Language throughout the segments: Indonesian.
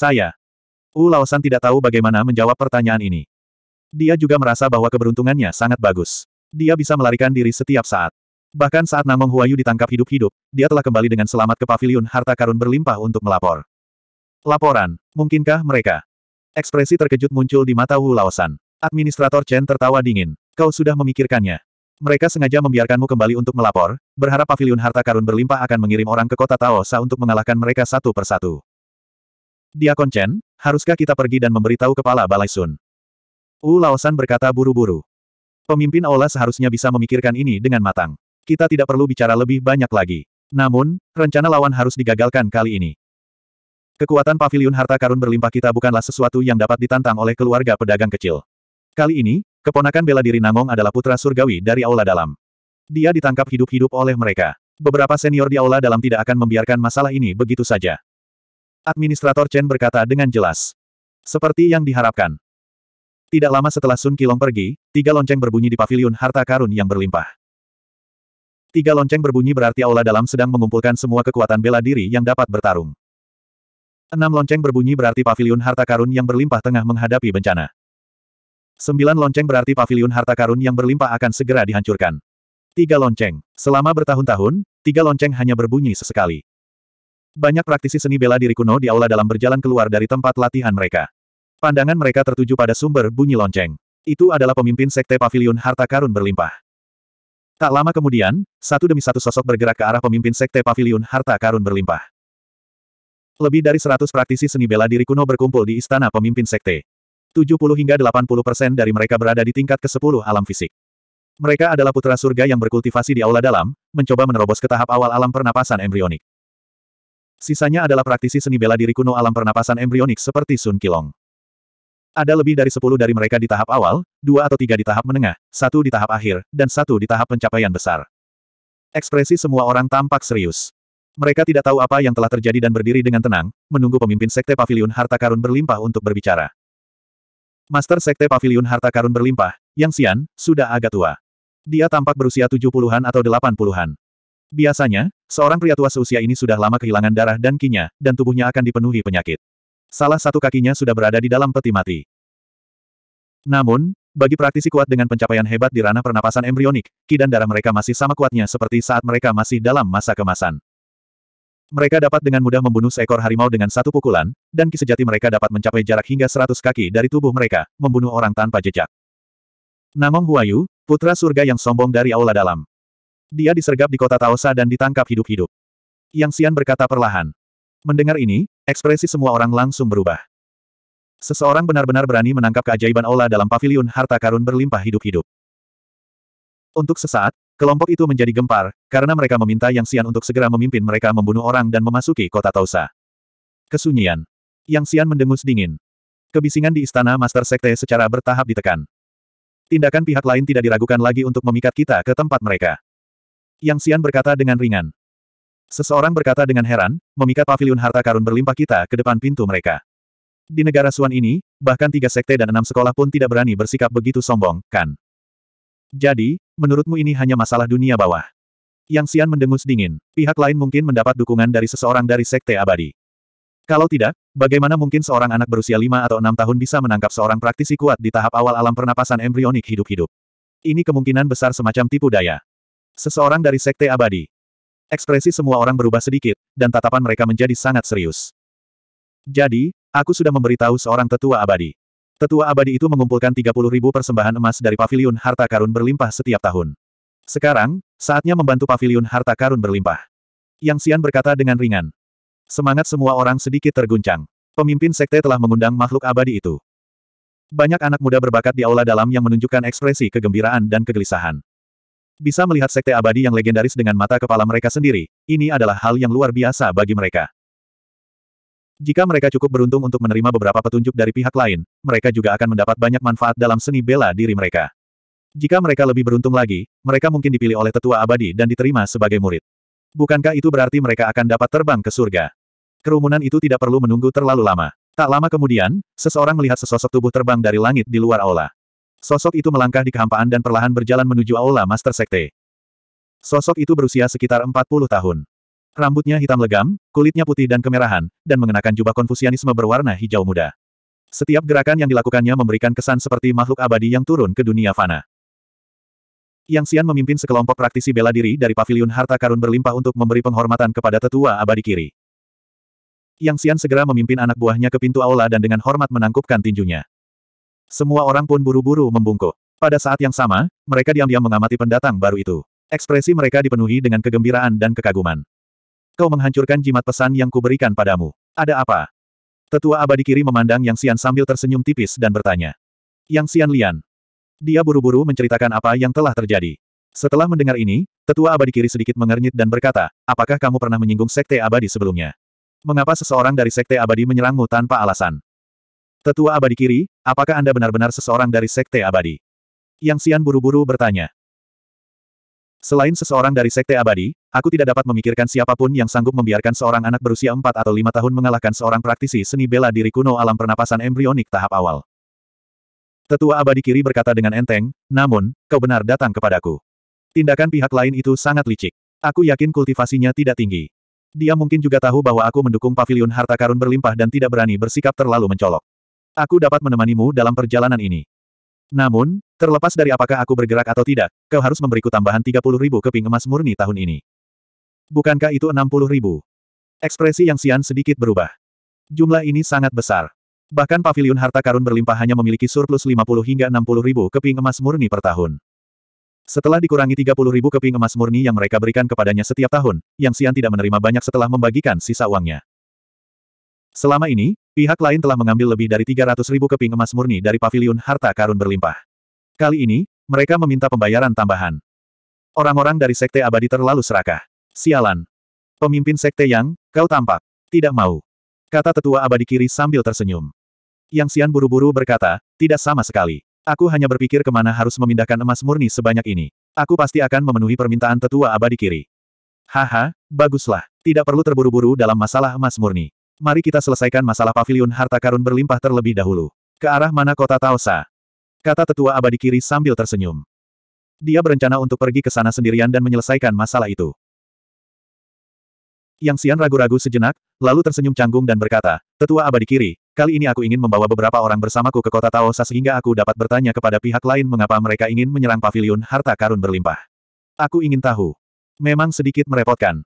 Saya. Wu Laosan tidak tahu bagaimana menjawab pertanyaan ini. Dia juga merasa bahwa keberuntungannya sangat bagus. Dia bisa melarikan diri setiap saat. Bahkan saat Namong Huayu ditangkap hidup-hidup, dia telah kembali dengan selamat ke Pavilion harta karun berlimpah untuk melapor. Laporan, mungkinkah mereka? Ekspresi terkejut muncul di mata Wu Laosan. Administrator Chen tertawa dingin. Kau sudah memikirkannya. Mereka sengaja membiarkanmu kembali untuk melapor, berharap Pavilion harta karun berlimpah akan mengirim orang ke kota Taosa untuk mengalahkan mereka satu persatu. Dia Chen, haruskah kita pergi dan memberitahu kepala Balai Sun? Wu Laosan berkata buru-buru. Pemimpin aula seharusnya bisa memikirkan ini dengan matang. Kita tidak perlu bicara lebih banyak lagi. Namun, rencana lawan harus digagalkan kali ini. Kekuatan pavilion harta karun berlimpah kita bukanlah sesuatu yang dapat ditantang oleh keluarga pedagang kecil. Kali ini, keponakan bela diri Nangong adalah putra surgawi dari aula dalam. Dia ditangkap hidup-hidup oleh mereka. Beberapa senior di aula dalam tidak akan membiarkan masalah ini begitu saja. Administrator Chen berkata dengan jelas. Seperti yang diharapkan. Tidak lama setelah Sun Kilong pergi, tiga lonceng berbunyi di paviliun harta karun yang berlimpah. Tiga lonceng berbunyi berarti aula dalam sedang mengumpulkan semua kekuatan bela diri yang dapat bertarung. Enam lonceng berbunyi berarti paviliun harta karun yang berlimpah tengah menghadapi bencana. Sembilan lonceng berarti paviliun harta karun yang berlimpah akan segera dihancurkan. Tiga lonceng. Selama bertahun-tahun, tiga lonceng hanya berbunyi sesekali. Banyak praktisi seni bela diri kuno di aula dalam berjalan keluar dari tempat latihan mereka. Pandangan mereka tertuju pada sumber bunyi lonceng. Itu adalah pemimpin sekte pavilion harta karun berlimpah. Tak lama kemudian, satu demi satu sosok bergerak ke arah pemimpin sekte pavilion harta karun berlimpah. Lebih dari 100 praktisi seni bela diri kuno berkumpul di istana pemimpin sekte. 70 hingga 80 persen dari mereka berada di tingkat ke-10 alam fisik. Mereka adalah putra surga yang berkultivasi di aula dalam, mencoba menerobos ke tahap awal alam pernapasan embrionik. Sisanya adalah praktisi seni bela diri kuno alam pernapasan embrionik seperti Sun Kilong. Ada lebih dari sepuluh dari mereka di tahap awal, dua atau tiga di tahap menengah, satu di tahap akhir, dan satu di tahap pencapaian besar. Ekspresi semua orang tampak serius. Mereka tidak tahu apa yang telah terjadi dan berdiri dengan tenang, menunggu pemimpin Sekte Paviliun Harta Karun berlimpah untuk berbicara. Master Sekte Paviliun Harta Karun berlimpah, Yang Xian, sudah agak tua. Dia tampak berusia tujuh puluhan atau delapan puluhan. Biasanya, Seorang pria tua seusia ini sudah lama kehilangan darah dan kinya, dan tubuhnya akan dipenuhi penyakit. Salah satu kakinya sudah berada di dalam peti mati. Namun, bagi praktisi kuat dengan pencapaian hebat di ranah pernapasan embrionik, ki dan darah mereka masih sama kuatnya seperti saat mereka masih dalam masa kemasan. Mereka dapat dengan mudah membunuh seekor harimau dengan satu pukulan, dan ki sejati mereka dapat mencapai jarak hingga seratus kaki dari tubuh mereka, membunuh orang tanpa jejak. Namong Huayu, putra surga yang sombong dari aula dalam. Dia disergap di kota Taosa dan ditangkap hidup-hidup. Yang Xian berkata perlahan. Mendengar ini, ekspresi semua orang langsung berubah. Seseorang benar-benar berani menangkap keajaiban Ola dalam pavilion harta karun berlimpah hidup-hidup. Untuk sesaat, kelompok itu menjadi gempar, karena mereka meminta Yang Xian untuk segera memimpin mereka membunuh orang dan memasuki kota Taosa. Kesunyian. Yang Xian mendengus dingin. Kebisingan di istana Master Sekte secara bertahap ditekan. Tindakan pihak lain tidak diragukan lagi untuk memikat kita ke tempat mereka. Yang Xian berkata dengan ringan. Seseorang berkata dengan heran, memikat pavilion harta karun berlimpah kita ke depan pintu mereka. Di negara Suan ini, bahkan tiga sekte dan enam sekolah pun tidak berani bersikap begitu sombong, kan? Jadi, menurutmu ini hanya masalah dunia bawah? Yang Xian mendengus dingin, pihak lain mungkin mendapat dukungan dari seseorang dari sekte abadi. Kalau tidak, bagaimana mungkin seorang anak berusia lima atau enam tahun bisa menangkap seorang praktisi kuat di tahap awal alam pernapasan embrionik hidup-hidup? Ini kemungkinan besar semacam tipu daya. Seseorang dari Sekte Abadi. Ekspresi semua orang berubah sedikit, dan tatapan mereka menjadi sangat serius. Jadi, aku sudah memberitahu seorang tetua abadi. Tetua abadi itu mengumpulkan 30 ribu persembahan emas dari pavilion harta karun berlimpah setiap tahun. Sekarang, saatnya membantu pavilion harta karun berlimpah. Yang Sian berkata dengan ringan. Semangat semua orang sedikit terguncang. Pemimpin sekte telah mengundang makhluk abadi itu. Banyak anak muda berbakat di aula dalam yang menunjukkan ekspresi kegembiraan dan kegelisahan. Bisa melihat sekte abadi yang legendaris dengan mata kepala mereka sendiri, ini adalah hal yang luar biasa bagi mereka. Jika mereka cukup beruntung untuk menerima beberapa petunjuk dari pihak lain, mereka juga akan mendapat banyak manfaat dalam seni bela diri mereka. Jika mereka lebih beruntung lagi, mereka mungkin dipilih oleh tetua abadi dan diterima sebagai murid. Bukankah itu berarti mereka akan dapat terbang ke surga? Kerumunan itu tidak perlu menunggu terlalu lama. Tak lama kemudian, seseorang melihat sesosok tubuh terbang dari langit di luar aula. Sosok itu melangkah di kehampaan dan perlahan berjalan menuju aula Master Sekte. Sosok itu berusia sekitar 40 tahun. Rambutnya hitam legam, kulitnya putih dan kemerahan, dan mengenakan jubah konfusianisme berwarna hijau muda. Setiap gerakan yang dilakukannya memberikan kesan seperti makhluk abadi yang turun ke dunia fana. Yang Xian memimpin sekelompok praktisi bela diri dari paviliun harta karun berlimpah untuk memberi penghormatan kepada tetua abadi kiri. Yang Xian segera memimpin anak buahnya ke pintu aula dan dengan hormat menangkupkan tinjunya. Semua orang pun buru-buru membungkuk. Pada saat yang sama, mereka diam-diam mengamati pendatang baru itu. Ekspresi mereka dipenuhi dengan kegembiraan dan kekaguman. Kau menghancurkan jimat pesan yang kuberikan padamu. Ada apa? Tetua abadi kiri memandang Yang Sian sambil tersenyum tipis dan bertanya. Yang Sian Lian. Dia buru-buru menceritakan apa yang telah terjadi. Setelah mendengar ini, tetua abadi kiri sedikit mengernyit dan berkata, apakah kamu pernah menyinggung sekte abadi sebelumnya? Mengapa seseorang dari sekte abadi menyerangmu tanpa alasan? Tetua abadi kiri, apakah Anda benar-benar seseorang dari Sekte Abadi? Yang Sian buru-buru bertanya. Selain seseorang dari Sekte Abadi, aku tidak dapat memikirkan siapapun yang sanggup membiarkan seorang anak berusia 4 atau 5 tahun mengalahkan seorang praktisi seni bela diri kuno alam pernapasan embrionik tahap awal. Tetua abadi kiri berkata dengan enteng, namun, kau benar datang kepadaku. Tindakan pihak lain itu sangat licik. Aku yakin kultivasinya tidak tinggi. Dia mungkin juga tahu bahwa aku mendukung pavilion harta karun berlimpah dan tidak berani bersikap terlalu mencolok. Aku dapat menemanimu dalam perjalanan ini. Namun, terlepas dari apakah aku bergerak atau tidak, kau harus memberiku tambahan 30 ribu keping emas murni tahun ini. Bukankah itu 60 ribu? Ekspresi yang Sian sedikit berubah. Jumlah ini sangat besar. Bahkan pavilion harta karun berlimpah hanya memiliki surplus 50 hingga 60 ribu keping emas murni per tahun. Setelah dikurangi 30 ribu keping emas murni yang mereka berikan kepadanya setiap tahun, Yang Sian tidak menerima banyak setelah membagikan sisa uangnya. Selama ini, pihak lain telah mengambil lebih dari 300 ribu keping emas murni dari paviliun harta karun berlimpah. Kali ini, mereka meminta pembayaran tambahan. Orang-orang dari Sekte Abadi terlalu serakah. Sialan. Pemimpin Sekte Yang, kau tampak. Tidak mau. Kata tetua abadi kiri sambil tersenyum. Yang Sian buru-buru berkata, tidak sama sekali. Aku hanya berpikir kemana harus memindahkan emas murni sebanyak ini. Aku pasti akan memenuhi permintaan tetua abadi kiri. Haha, baguslah. Tidak perlu terburu-buru dalam masalah emas murni. Mari kita selesaikan masalah pavilion harta karun berlimpah terlebih dahulu. Ke arah mana kota Taosa? Kata tetua abadi kiri sambil tersenyum. Dia berencana untuk pergi ke sana sendirian dan menyelesaikan masalah itu. Yang Sian ragu-ragu sejenak, lalu tersenyum canggung dan berkata, Tetua abadi kiri, kali ini aku ingin membawa beberapa orang bersamaku ke kota Taosa sehingga aku dapat bertanya kepada pihak lain mengapa mereka ingin menyerang pavilion harta karun berlimpah. Aku ingin tahu. Memang sedikit merepotkan.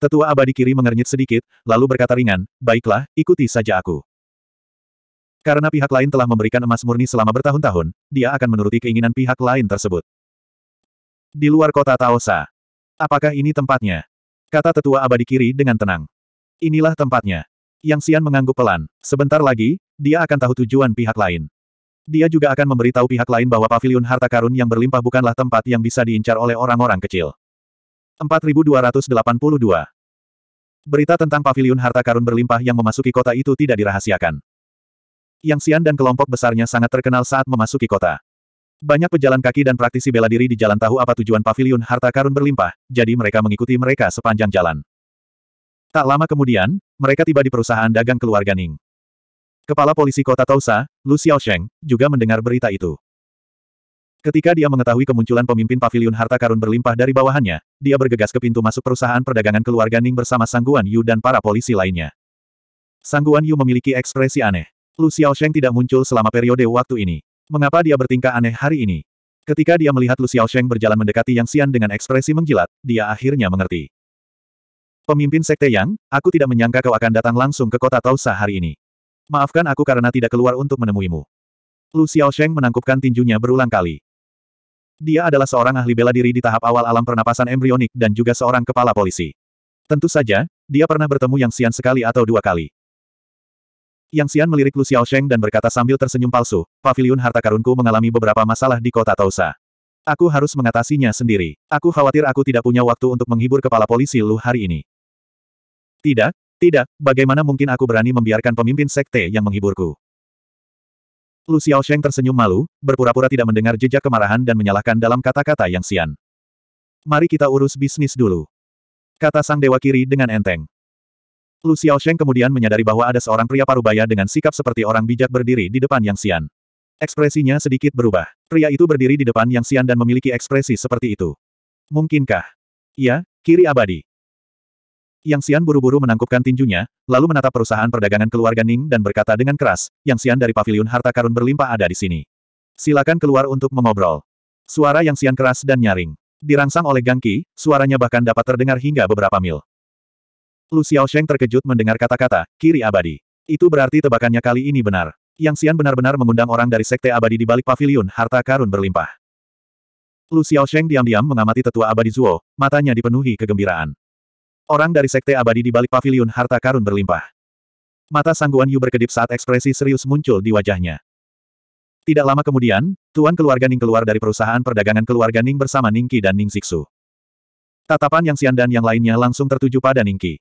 Tetua abadi kiri mengernyit sedikit, lalu berkata ringan, baiklah, ikuti saja aku. Karena pihak lain telah memberikan emas murni selama bertahun-tahun, dia akan menuruti keinginan pihak lain tersebut. Di luar kota Taosa. Apakah ini tempatnya? Kata tetua abadi kiri dengan tenang. Inilah tempatnya. Yang Sian mengangguk pelan. Sebentar lagi, dia akan tahu tujuan pihak lain. Dia juga akan memberitahu pihak lain bahwa pavilion harta karun yang berlimpah bukanlah tempat yang bisa diincar oleh orang-orang kecil. 4282. Berita tentang paviliun harta karun berlimpah yang memasuki kota itu tidak dirahasiakan. Yang Xian dan kelompok besarnya sangat terkenal saat memasuki kota. Banyak pejalan kaki dan praktisi bela diri di jalan tahu apa tujuan paviliun harta karun berlimpah, jadi mereka mengikuti mereka sepanjang jalan. Tak lama kemudian, mereka tiba di perusahaan dagang keluarga Ning. Kepala polisi kota Tausa, Lu Xiaosheng, juga mendengar berita itu. Ketika dia mengetahui kemunculan pemimpin pavilion harta karun berlimpah dari bawahannya, dia bergegas ke pintu masuk perusahaan perdagangan keluarga Ning bersama Sangguan Yu dan para polisi lainnya. Sangguan Yu memiliki ekspresi aneh. Lu Sheng tidak muncul selama periode waktu ini. Mengapa dia bertingkah aneh hari ini? Ketika dia melihat Lu Sheng berjalan mendekati Yang Xian dengan ekspresi menjilat, dia akhirnya mengerti. Pemimpin Sekte Yang, aku tidak menyangka kau akan datang langsung ke kota Tausa hari ini. Maafkan aku karena tidak keluar untuk menemuimu. Lu Sheng menangkupkan tinjunya berulang kali. Dia adalah seorang ahli bela diri di tahap awal alam pernapasan embrionik dan juga seorang kepala polisi. Tentu saja, dia pernah bertemu Yang Xian sekali atau dua kali. Yang Xian melirik Lu Xiaosheng dan berkata sambil tersenyum palsu, pavilion harta karunku mengalami beberapa masalah di kota Tausa. Aku harus mengatasinya sendiri. Aku khawatir aku tidak punya waktu untuk menghibur kepala polisi Lu hari ini. Tidak, tidak, bagaimana mungkin aku berani membiarkan pemimpin sekte yang menghiburku? Lu Xiaosheng tersenyum malu, berpura-pura tidak mendengar jejak kemarahan dan menyalahkan dalam kata-kata yang sian. Mari kita urus bisnis dulu. Kata sang dewa kiri dengan enteng. Lu Xiaosheng kemudian menyadari bahwa ada seorang pria parubaya dengan sikap seperti orang bijak berdiri di depan yang sian. Ekspresinya sedikit berubah. Pria itu berdiri di depan yang sian dan memiliki ekspresi seperti itu. Mungkinkah? Iya, kiri abadi. Yang Xian buru-buru menangkupkan tinjunya, lalu menatap perusahaan perdagangan keluarga Ning dan berkata dengan keras, Yang Xian dari paviliun harta karun berlimpah ada di sini. Silakan keluar untuk mengobrol. Suara Yang Xian keras dan nyaring. Dirangsang oleh Gang Qi, suaranya bahkan dapat terdengar hingga beberapa mil. Lu Xiao Sheng terkejut mendengar kata-kata, kiri abadi. Itu berarti tebakannya kali ini benar. Yang Xian benar-benar mengundang orang dari sekte abadi di balik paviliun harta karun berlimpah. Lu Xiao Sheng diam-diam mengamati tetua abadi Zuo, matanya dipenuhi kegembiraan. Orang dari Sekte Abadi di balik pavilion harta karun berlimpah. Mata Sangguan Yu berkedip saat ekspresi serius muncul di wajahnya. Tidak lama kemudian, Tuan keluarga Ning keluar dari perusahaan perdagangan keluarga Ning bersama Ningki dan Ning Siksu. Tatapan yang sian dan yang lainnya langsung tertuju pada Ningki.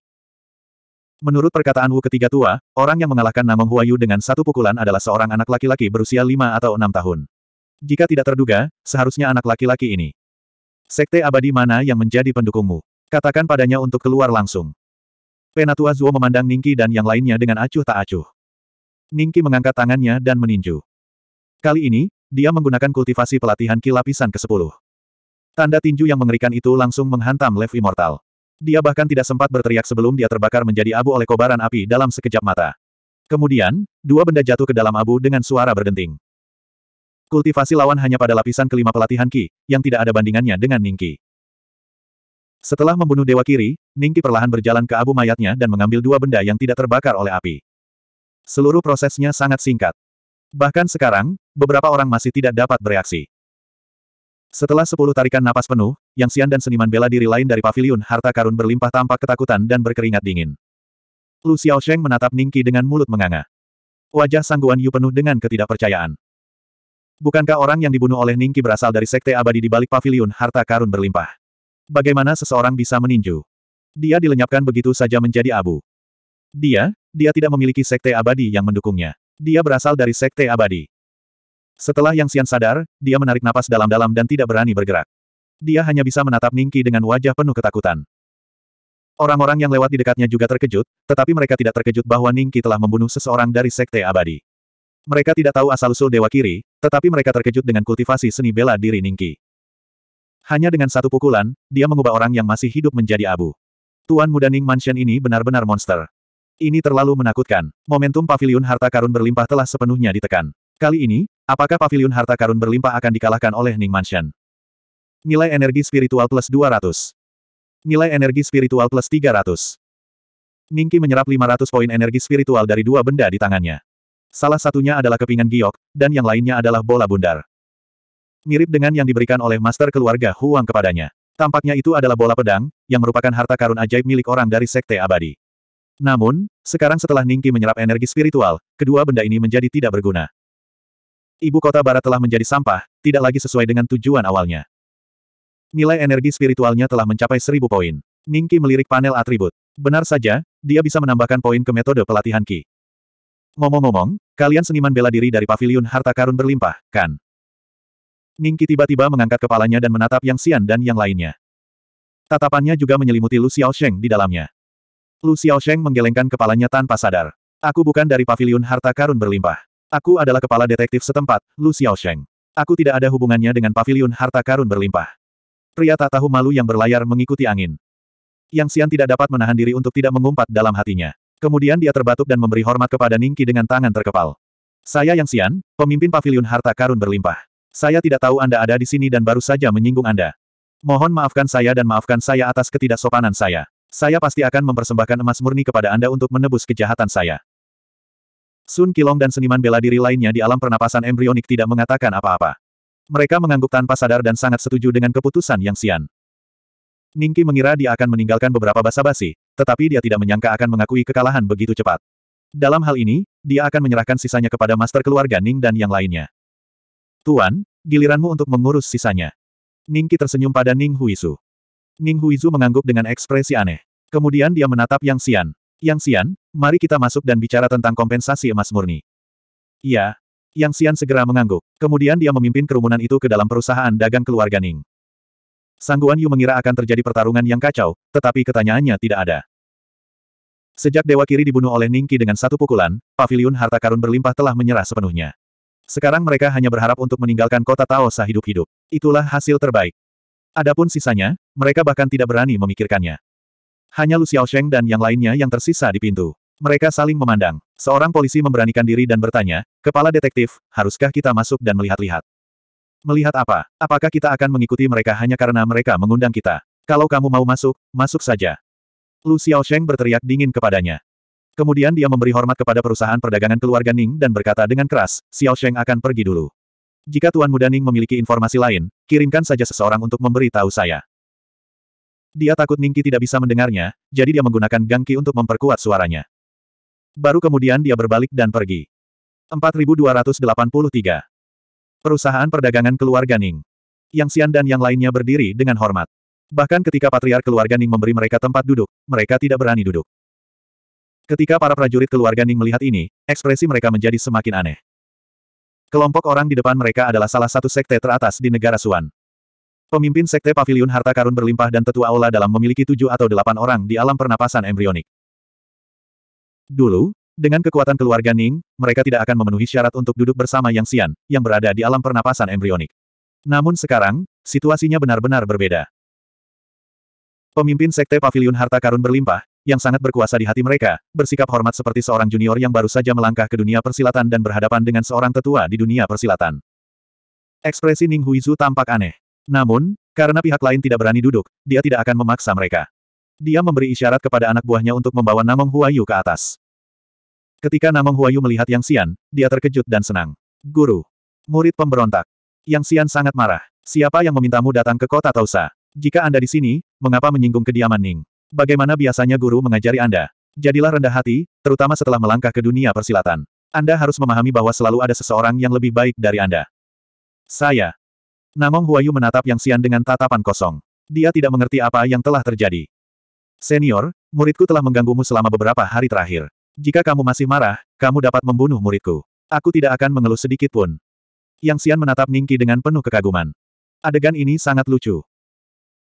Menurut perkataan Wu ketiga tua, orang yang mengalahkan Namong Huayu dengan satu pukulan adalah seorang anak laki-laki berusia lima atau enam tahun. Jika tidak terduga, seharusnya anak laki-laki ini. Sekte abadi mana yang menjadi pendukungmu? Katakan padanya untuk keluar langsung. Penatua Zuo memandang Ningki dan yang lainnya dengan acuh tak acuh. Ningki mengangkat tangannya dan meninju. Kali ini, dia menggunakan kultivasi pelatihan Ki lapisan ke-10. Tanda tinju yang mengerikan itu langsung menghantam Lev Immortal. Dia bahkan tidak sempat berteriak sebelum dia terbakar menjadi abu oleh kobaran api dalam sekejap mata. Kemudian, dua benda jatuh ke dalam abu dengan suara berdenting. Kultivasi lawan hanya pada lapisan kelima pelatihan Ki, yang tidak ada bandingannya dengan Ningki. Setelah membunuh Dewa Kiri, Ningki perlahan berjalan ke abu mayatnya dan mengambil dua benda yang tidak terbakar oleh api. Seluruh prosesnya sangat singkat. Bahkan sekarang, beberapa orang masih tidak dapat bereaksi. Setelah sepuluh tarikan napas penuh, Yang Xian dan seniman bela diri lain dari pavilion harta karun berlimpah tampak ketakutan dan berkeringat dingin. Lu Xiao Sheng menatap Ningki dengan mulut menganga. Wajah Sangguan Yu penuh dengan ketidakpercayaan. Bukankah orang yang dibunuh oleh Ningki berasal dari sekte abadi di balik pavilion harta karun berlimpah? Bagaimana seseorang bisa meninju? Dia dilenyapkan begitu saja menjadi abu. Dia, dia tidak memiliki sekte abadi yang mendukungnya. Dia berasal dari sekte abadi. Setelah Yang Xian sadar, dia menarik napas dalam-dalam dan tidak berani bergerak. Dia hanya bisa menatap Ningki dengan wajah penuh ketakutan. Orang-orang yang lewat di dekatnya juga terkejut, tetapi mereka tidak terkejut bahwa Ningki telah membunuh seseorang dari sekte abadi. Mereka tidak tahu asal-usul Dewa Kiri, tetapi mereka terkejut dengan kultivasi seni bela diri Ningki. Hanya dengan satu pukulan, dia mengubah orang yang masih hidup menjadi abu. Tuan muda Ning Mansion ini benar-benar monster. Ini terlalu menakutkan. Momentum pavilion harta karun berlimpah telah sepenuhnya ditekan. Kali ini, apakah pavilion harta karun berlimpah akan dikalahkan oleh Ning Mansion? Nilai energi spiritual plus 200. Nilai energi spiritual plus 300. Ningki menyerap 500 poin energi spiritual dari dua benda di tangannya. Salah satunya adalah kepingan giok, dan yang lainnya adalah bola bundar. Mirip dengan yang diberikan oleh master keluarga Huang kepadanya. Tampaknya itu adalah bola pedang, yang merupakan harta karun ajaib milik orang dari Sekte Abadi. Namun, sekarang setelah Ningki menyerap energi spiritual, kedua benda ini menjadi tidak berguna. Ibu kota barat telah menjadi sampah, tidak lagi sesuai dengan tujuan awalnya. Nilai energi spiritualnya telah mencapai seribu poin. Ningki melirik panel atribut. Benar saja, dia bisa menambahkan poin ke metode pelatihan Ki. Ngomong-ngomong, kalian seniman bela diri dari paviliun harta karun berlimpah, kan? Ningki tiba-tiba mengangkat kepalanya dan menatap Yang Xian dan yang lainnya. Tatapannya juga menyelimuti Lu Sheng di dalamnya. Lu Sheng menggelengkan kepalanya tanpa sadar. Aku bukan dari paviliun harta karun berlimpah. Aku adalah kepala detektif setempat, Lu Sheng. Aku tidak ada hubungannya dengan paviliun harta karun berlimpah. Pria tak tahu malu yang berlayar mengikuti angin. Yang Xian tidak dapat menahan diri untuk tidak mengumpat dalam hatinya. Kemudian dia terbatuk dan memberi hormat kepada Ningki dengan tangan terkepal. Saya Yang Xian, pemimpin paviliun harta karun berlimpah. Saya tidak tahu Anda ada di sini dan baru saja menyinggung Anda. Mohon maafkan saya dan maafkan saya atas ketidaksopanan saya. Saya pasti akan mempersembahkan emas murni kepada Anda untuk menebus kejahatan saya. Sun Kilong dan seniman bela diri lainnya di alam pernapasan embrionik tidak mengatakan apa-apa. Mereka mengangguk tanpa sadar dan sangat setuju dengan keputusan Yang Sian. Ningki mengira dia akan meninggalkan beberapa basa-basi, tetapi dia tidak menyangka akan mengakui kekalahan begitu cepat. Dalam hal ini, dia akan menyerahkan sisanya kepada master keluarga Ning dan yang lainnya. Tuan, giliranmu untuk mengurus sisanya. Ningki tersenyum pada Ning Huizu. Ning Huizu mengangguk dengan ekspresi aneh. Kemudian dia menatap Yang Xian. Yang Xian, mari kita masuk dan bicara tentang kompensasi emas murni. Iya. Yang Xian segera mengangguk. Kemudian dia memimpin kerumunan itu ke dalam perusahaan dagang keluarga Ning. Sangguan Yu mengira akan terjadi pertarungan yang kacau, tetapi ketanyaannya tidak ada. Sejak Dewa Kiri dibunuh oleh Ningki dengan satu pukulan, pavilion harta karun berlimpah telah menyerah sepenuhnya. Sekarang mereka hanya berharap untuk meninggalkan kota Tao hidup hidup Itulah hasil terbaik. Adapun sisanya, mereka bahkan tidak berani memikirkannya. Hanya Lu Xiaosheng dan yang lainnya yang tersisa di pintu. Mereka saling memandang. Seorang polisi memberanikan diri dan bertanya, Kepala Detektif, haruskah kita masuk dan melihat-lihat? Melihat apa? Apakah kita akan mengikuti mereka hanya karena mereka mengundang kita? Kalau kamu mau masuk, masuk saja. Lu Xiaosheng berteriak dingin kepadanya. Kemudian dia memberi hormat kepada perusahaan perdagangan keluarga Ning dan berkata dengan keras, Xiao Sheng akan pergi dulu. Jika Tuan Muda Ning memiliki informasi lain, kirimkan saja seseorang untuk memberi tahu saya. Dia takut Ningki tidak bisa mendengarnya, jadi dia menggunakan gangki untuk memperkuat suaranya. Baru kemudian dia berbalik dan pergi. 4283 Perusahaan perdagangan keluarga Ning. Yang Xian dan yang lainnya berdiri dengan hormat. Bahkan ketika patriar keluarga Ning memberi mereka tempat duduk, mereka tidak berani duduk. Ketika para prajurit keluarga Ning melihat ini, ekspresi mereka menjadi semakin aneh. Kelompok orang di depan mereka adalah salah satu sekte teratas di negara Suan. Pemimpin sekte pavilion harta karun berlimpah dan tetua aula dalam memiliki tujuh atau delapan orang di alam pernapasan embrionik. Dulu, dengan kekuatan keluarga Ning, mereka tidak akan memenuhi syarat untuk duduk bersama Yang Xian, yang berada di alam pernapasan embrionik. Namun sekarang, situasinya benar-benar berbeda. Pemimpin Sekte Paviliun Harta Karun berlimpah, yang sangat berkuasa di hati mereka, bersikap hormat seperti seorang junior yang baru saja melangkah ke dunia persilatan dan berhadapan dengan seorang tetua di dunia persilatan. Ekspresi Ning Huizu tampak aneh. Namun, karena pihak lain tidak berani duduk, dia tidak akan memaksa mereka. Dia memberi isyarat kepada anak buahnya untuk membawa Namong Huayu ke atas. Ketika Namong Huayu melihat Yang Xian, dia terkejut dan senang. Guru. Murid pemberontak. Yang Xian sangat marah. Siapa yang memintamu datang ke kota Tausa? Jika Anda di sini, mengapa menyinggung kediaman Ning? Bagaimana biasanya guru mengajari Anda? Jadilah rendah hati, terutama setelah melangkah ke dunia persilatan. Anda harus memahami bahwa selalu ada seseorang yang lebih baik dari Anda. Saya. Namong Huayu menatap Yang Xian dengan tatapan kosong. Dia tidak mengerti apa yang telah terjadi. Senior, muridku telah mengganggumu selama beberapa hari terakhir. Jika kamu masih marah, kamu dapat membunuh muridku. Aku tidak akan mengeluh sedikit pun. Yang Xian menatap Ningki dengan penuh kekaguman. Adegan ini sangat lucu.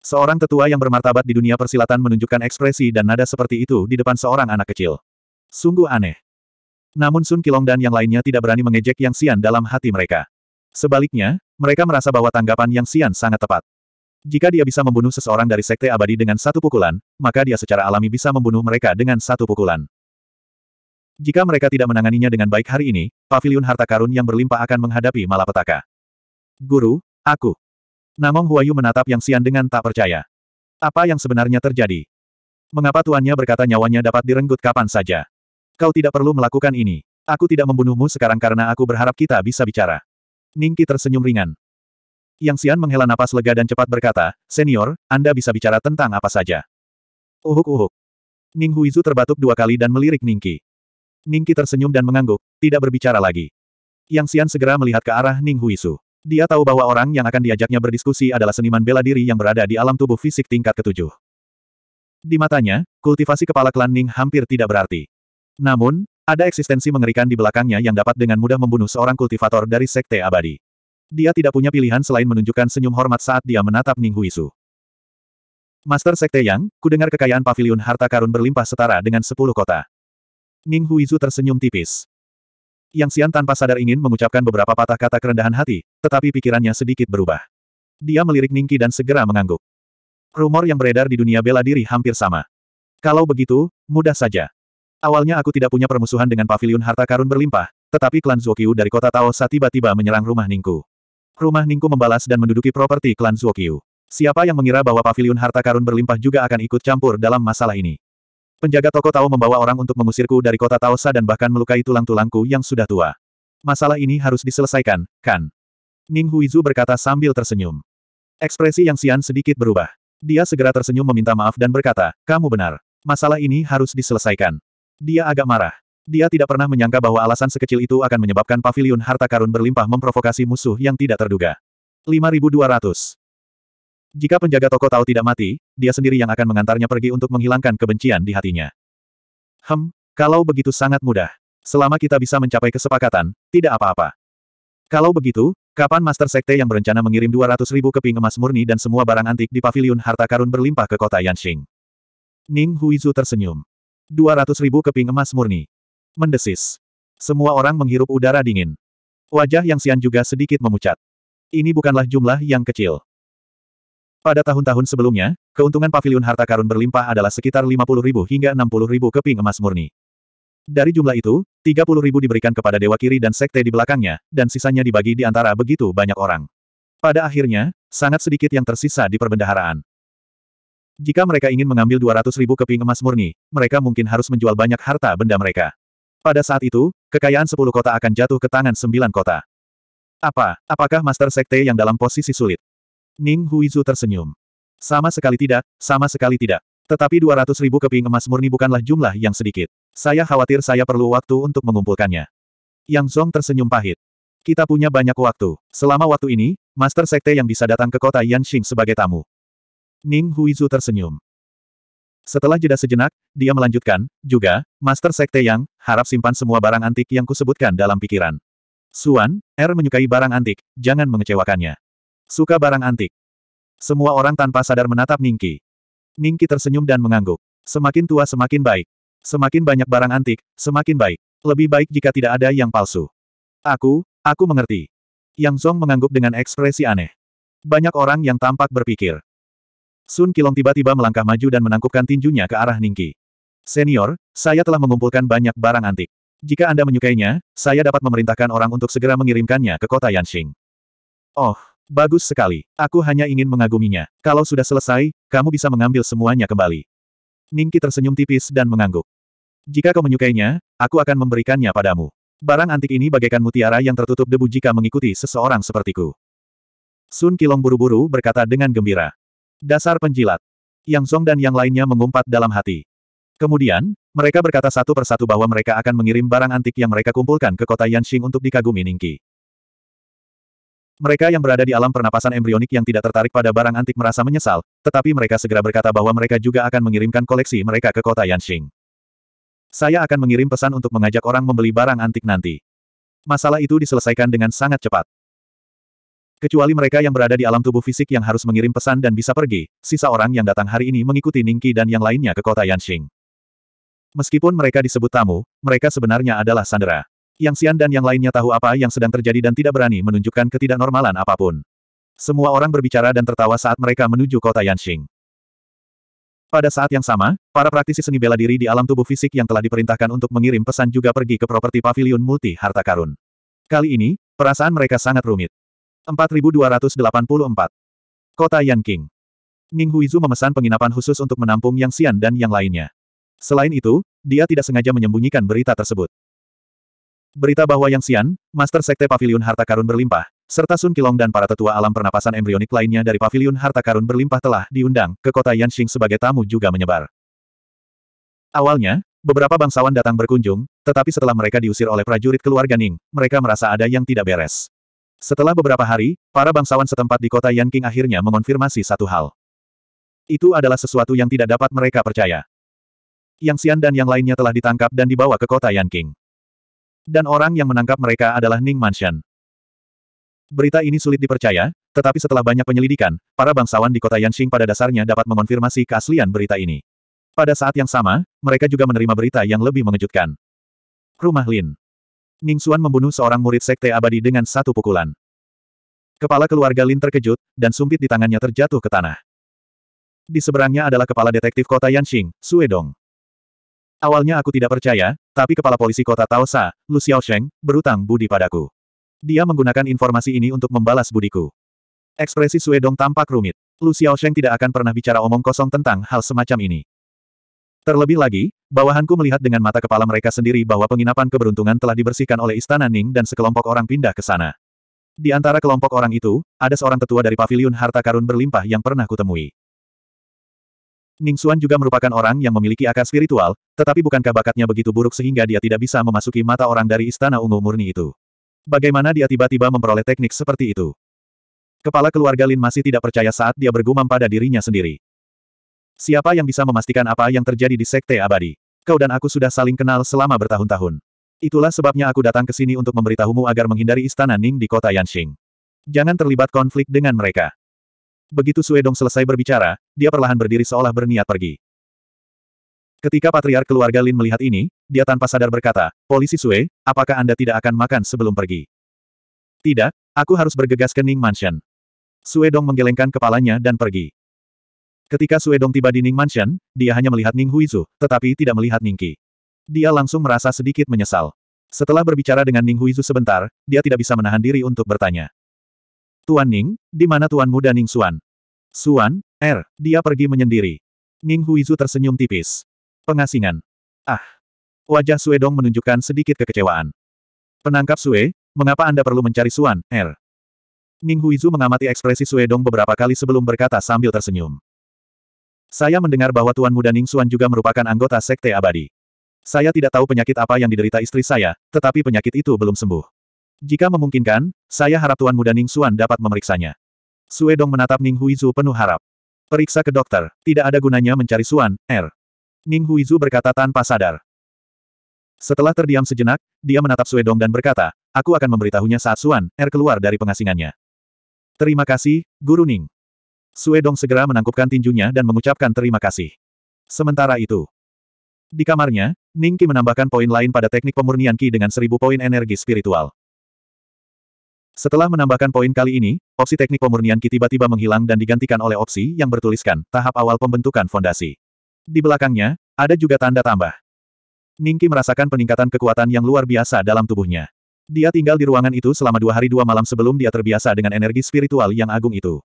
Seorang tetua yang bermartabat di dunia persilatan menunjukkan ekspresi dan nada seperti itu di depan seorang anak kecil. Sungguh aneh. Namun Sun Kilong dan yang lainnya tidak berani mengejek Yang Xian dalam hati mereka. Sebaliknya, mereka merasa bahwa tanggapan Yang Xian sangat tepat. Jika dia bisa membunuh seseorang dari Sekte Abadi dengan satu pukulan, maka dia secara alami bisa membunuh mereka dengan satu pukulan. Jika mereka tidak menanganinya dengan baik hari ini, pavilion harta karun yang berlimpah akan menghadapi malapetaka. Guru, aku. Namong Huayu menatap Yang Xian dengan tak percaya. Apa yang sebenarnya terjadi? Mengapa tuannya berkata nyawanya dapat direnggut kapan saja? Kau tidak perlu melakukan ini. Aku tidak membunuhmu sekarang karena aku berharap kita bisa bicara. Ningki tersenyum ringan. Yang Xian menghela napas lega dan cepat berkata, Senior, Anda bisa bicara tentang apa saja. Uhuk-uhuk. Ning Huizu terbatuk dua kali dan melirik Ningki. Ningki tersenyum dan mengangguk, tidak berbicara lagi. Yang Xian segera melihat ke arah Ning Huizu. Dia tahu bahwa orang yang akan diajaknya berdiskusi adalah seniman bela diri yang berada di alam tubuh fisik tingkat ketujuh. Di matanya, kultivasi kepala klan Ning hampir tidak berarti. Namun, ada eksistensi mengerikan di belakangnya yang dapat dengan mudah membunuh seorang kultivator dari Sekte Abadi. Dia tidak punya pilihan selain menunjukkan senyum hormat saat dia menatap Ning Huisu. Master Sekte Yang, ku dengar kekayaan pavilion harta karun berlimpah setara dengan sepuluh kota. Ning Huizu tersenyum tipis. Yang Xian tanpa sadar ingin mengucapkan beberapa patah kata kerendahan hati, tetapi pikirannya sedikit berubah. Dia melirik Ningki dan segera mengangguk. Rumor yang beredar di dunia bela diri hampir sama. Kalau begitu, mudah saja. Awalnya aku tidak punya permusuhan dengan pavilion harta karun berlimpah, tetapi klan Zuokyu dari kota Taosa tiba-tiba menyerang rumah Ningku. Rumah Ningku membalas dan menduduki properti klan Zuokyu. Siapa yang mengira bahwa pavilion harta karun berlimpah juga akan ikut campur dalam masalah ini? Penjaga toko Tao membawa orang untuk mengusirku dari kota Taosa dan bahkan melukai tulang-tulangku yang sudah tua. Masalah ini harus diselesaikan, kan? Ning Huizu berkata sambil tersenyum. Ekspresi Yang Sian sedikit berubah. Dia segera tersenyum meminta maaf dan berkata, kamu benar. Masalah ini harus diselesaikan. Dia agak marah. Dia tidak pernah menyangka bahwa alasan sekecil itu akan menyebabkan paviliun harta karun berlimpah memprovokasi musuh yang tidak terduga. 5200. Jika penjaga toko tahu tidak mati, dia sendiri yang akan mengantarnya pergi untuk menghilangkan kebencian di hatinya. Hem, kalau begitu sangat mudah. Selama kita bisa mencapai kesepakatan, tidak apa-apa. Kalau begitu, kapan Master Sekte yang berencana mengirim 200 ribu keping emas murni dan semua barang antik di paviliun harta karun berlimpah ke kota Yanxing? Ning Huizu tersenyum. 200 ribu keping emas murni. Mendesis. Semua orang menghirup udara dingin. Wajah Yang sian juga sedikit memucat. Ini bukanlah jumlah yang kecil. Pada tahun-tahun sebelumnya, keuntungan pavilion harta karun berlimpah adalah sekitar 50.000 hingga 60.000 keping emas murni. Dari jumlah itu, 30.000 diberikan kepada Dewa Kiri dan Sekte di belakangnya, dan sisanya dibagi di antara begitu banyak orang. Pada akhirnya, sangat sedikit yang tersisa di perbendaharaan. Jika mereka ingin mengambil ribu keping emas murni, mereka mungkin harus menjual banyak harta benda mereka. Pada saat itu, kekayaan 10 kota akan jatuh ke tangan 9 kota. Apa, apakah Master Sekte yang dalam posisi sulit? Ning Huizu tersenyum. Sama sekali tidak, sama sekali tidak. Tetapi 200 ribu keping emas murni bukanlah jumlah yang sedikit. Saya khawatir saya perlu waktu untuk mengumpulkannya. Yang Zong tersenyum pahit. Kita punya banyak waktu. Selama waktu ini, Master Sekte yang bisa datang ke kota Yanxing sebagai tamu. Ning Huizu tersenyum. Setelah jeda sejenak, dia melanjutkan, juga, Master Sekte yang, harap simpan semua barang antik yang kusebutkan dalam pikiran. Suan, Er menyukai barang antik, jangan mengecewakannya. Suka barang antik. Semua orang tanpa sadar menatap Ningki. Ningki tersenyum dan mengangguk. Semakin tua semakin baik. Semakin banyak barang antik, semakin baik. Lebih baik jika tidak ada yang palsu. Aku, aku mengerti. Yang Zong mengangguk dengan ekspresi aneh. Banyak orang yang tampak berpikir. Sun Kilong tiba-tiba melangkah maju dan menangkupkan tinjunya ke arah Ningki. Senior, saya telah mengumpulkan banyak barang antik. Jika Anda menyukainya, saya dapat memerintahkan orang untuk segera mengirimkannya ke kota Yanxing. Oh, Bagus sekali. Aku hanya ingin mengaguminya. Kalau sudah selesai, kamu bisa mengambil semuanya kembali. Ningki tersenyum tipis dan mengangguk. Jika kau menyukainya, aku akan memberikannya padamu. Barang antik ini bagaikan mutiara yang tertutup debu jika mengikuti seseorang sepertiku. Sun Kilong buru-buru berkata dengan gembira. Dasar penjilat. Yang Song dan yang lainnya mengumpat dalam hati. Kemudian, mereka berkata satu persatu bahwa mereka akan mengirim barang antik yang mereka kumpulkan ke kota Yanxing untuk dikagumi Ningki. Mereka yang berada di alam pernapasan embrionik yang tidak tertarik pada barang antik merasa menyesal, tetapi mereka segera berkata bahwa mereka juga akan mengirimkan koleksi mereka ke kota Yanxing. Saya akan mengirim pesan untuk mengajak orang membeli barang antik nanti. Masalah itu diselesaikan dengan sangat cepat. Kecuali mereka yang berada di alam tubuh fisik yang harus mengirim pesan dan bisa pergi, sisa orang yang datang hari ini mengikuti Ningki dan yang lainnya ke kota Yanxing. Meskipun mereka disebut tamu, mereka sebenarnya adalah sandera. Yang Xian dan yang lainnya tahu apa yang sedang terjadi dan tidak berani menunjukkan ketidaknormalan apapun. Semua orang berbicara dan tertawa saat mereka menuju kota Yanxing. Pada saat yang sama, para praktisi seni bela diri di alam tubuh fisik yang telah diperintahkan untuk mengirim pesan juga pergi ke properti pavilion multi harta karun. Kali ini, perasaan mereka sangat rumit. 4284. Kota Yanqing. Ning Huizu memesan penginapan khusus untuk menampung Yang Xian dan yang lainnya. Selain itu, dia tidak sengaja menyembunyikan berita tersebut. Berita bahwa Yang Xian, Master Sekte Paviliun Harta Karun Berlimpah, serta Sun Kilong dan para tetua alam pernapasan embrionik lainnya dari Paviliun Harta Karun Berlimpah telah diundang ke kota Yanxing sebagai tamu juga menyebar. Awalnya, beberapa bangsawan datang berkunjung, tetapi setelah mereka diusir oleh prajurit keluarga Ning, mereka merasa ada yang tidak beres. Setelah beberapa hari, para bangsawan setempat di kota Yanqing akhirnya mengonfirmasi satu hal. Itu adalah sesuatu yang tidak dapat mereka percaya. Yang Xian dan yang lainnya telah ditangkap dan dibawa ke kota Yanqing. Dan orang yang menangkap mereka adalah Ning Mansion. Berita ini sulit dipercaya, tetapi setelah banyak penyelidikan, para bangsawan di kota Yanxing pada dasarnya dapat mengonfirmasi keaslian berita ini. Pada saat yang sama, mereka juga menerima berita yang lebih mengejutkan. Rumah Lin. Ning Xuan membunuh seorang murid sekte abadi dengan satu pukulan. Kepala keluarga Lin terkejut, dan sumpit di tangannya terjatuh ke tanah. Di seberangnya adalah kepala detektif kota Yanxing, Suedong. Awalnya aku tidak percaya, tapi kepala polisi kota Taosa, Lu Xiaosheng, berutang budi padaku. Dia menggunakan informasi ini untuk membalas budiku. Ekspresi Suedong tampak rumit. Lu Xiaosheng tidak akan pernah bicara omong kosong tentang hal semacam ini. Terlebih lagi, bawahanku melihat dengan mata kepala mereka sendiri bahwa penginapan keberuntungan telah dibersihkan oleh Istana Ning dan sekelompok orang pindah ke sana. Di antara kelompok orang itu, ada seorang tetua dari paviliun harta karun berlimpah yang pernah kutemui. Ning Xuan juga merupakan orang yang memiliki akar spiritual, tetapi bukankah bakatnya begitu buruk sehingga dia tidak bisa memasuki mata orang dari istana ungu murni itu? Bagaimana dia tiba-tiba memperoleh teknik seperti itu? Kepala keluarga Lin masih tidak percaya saat dia bergumam pada dirinya sendiri. Siapa yang bisa memastikan apa yang terjadi di Sekte Abadi? Kau dan aku sudah saling kenal selama bertahun-tahun. Itulah sebabnya aku datang ke sini untuk memberitahumu agar menghindari istana Ning di kota Yanxing. Jangan terlibat konflik dengan mereka. Begitu Suedong selesai berbicara, dia perlahan berdiri seolah berniat pergi. Ketika patriark keluarga Lin melihat ini, dia tanpa sadar berkata, Polisi Sue, apakah Anda tidak akan makan sebelum pergi? Tidak, aku harus bergegas ke Ning Mansion. Suedong menggelengkan kepalanya dan pergi. Ketika Suedong tiba di Ning Mansion, dia hanya melihat Ning Huizu, tetapi tidak melihat Ning Qi. Dia langsung merasa sedikit menyesal. Setelah berbicara dengan Ning Huizu sebentar, dia tidak bisa menahan diri untuk bertanya. Tuan Ning, di mana Tuan Muda Ning Suan? Suan, Er, dia pergi menyendiri. Ning Huizu tersenyum tipis. Pengasingan. Ah. Wajah Suedong menunjukkan sedikit kekecewaan. Penangkap Sue, mengapa Anda perlu mencari Suan, Er? Ning Huizu mengamati ekspresi Suedong beberapa kali sebelum berkata sambil tersenyum. Saya mendengar bahwa Tuan Muda Ning Suan juga merupakan anggota Sekte Abadi. Saya tidak tahu penyakit apa yang diderita istri saya, tetapi penyakit itu belum sembuh. Jika memungkinkan, saya harap Tuan Muda Ning Xuan dapat memeriksanya. Dong menatap Ning Huizu penuh harap. Periksa ke dokter, tidak ada gunanya mencari Xuan, R. Er. Ning Huizu berkata tanpa sadar. Setelah terdiam sejenak, dia menatap Dong dan berkata, aku akan memberitahunya saat Xuan, R er keluar dari pengasingannya. Terima kasih, Guru Ning. Dong segera menangkupkan tinjunya dan mengucapkan terima kasih. Sementara itu, di kamarnya, Ning Qi menambahkan poin lain pada teknik pemurnian Qi dengan seribu poin energi spiritual. Setelah menambahkan poin kali ini, opsi teknik pemurnian Ki tiba-tiba menghilang dan digantikan oleh opsi yang bertuliskan tahap awal pembentukan fondasi. Di belakangnya, ada juga tanda tambah. Ningki merasakan peningkatan kekuatan yang luar biasa dalam tubuhnya. Dia tinggal di ruangan itu selama dua hari dua malam sebelum dia terbiasa dengan energi spiritual yang agung itu.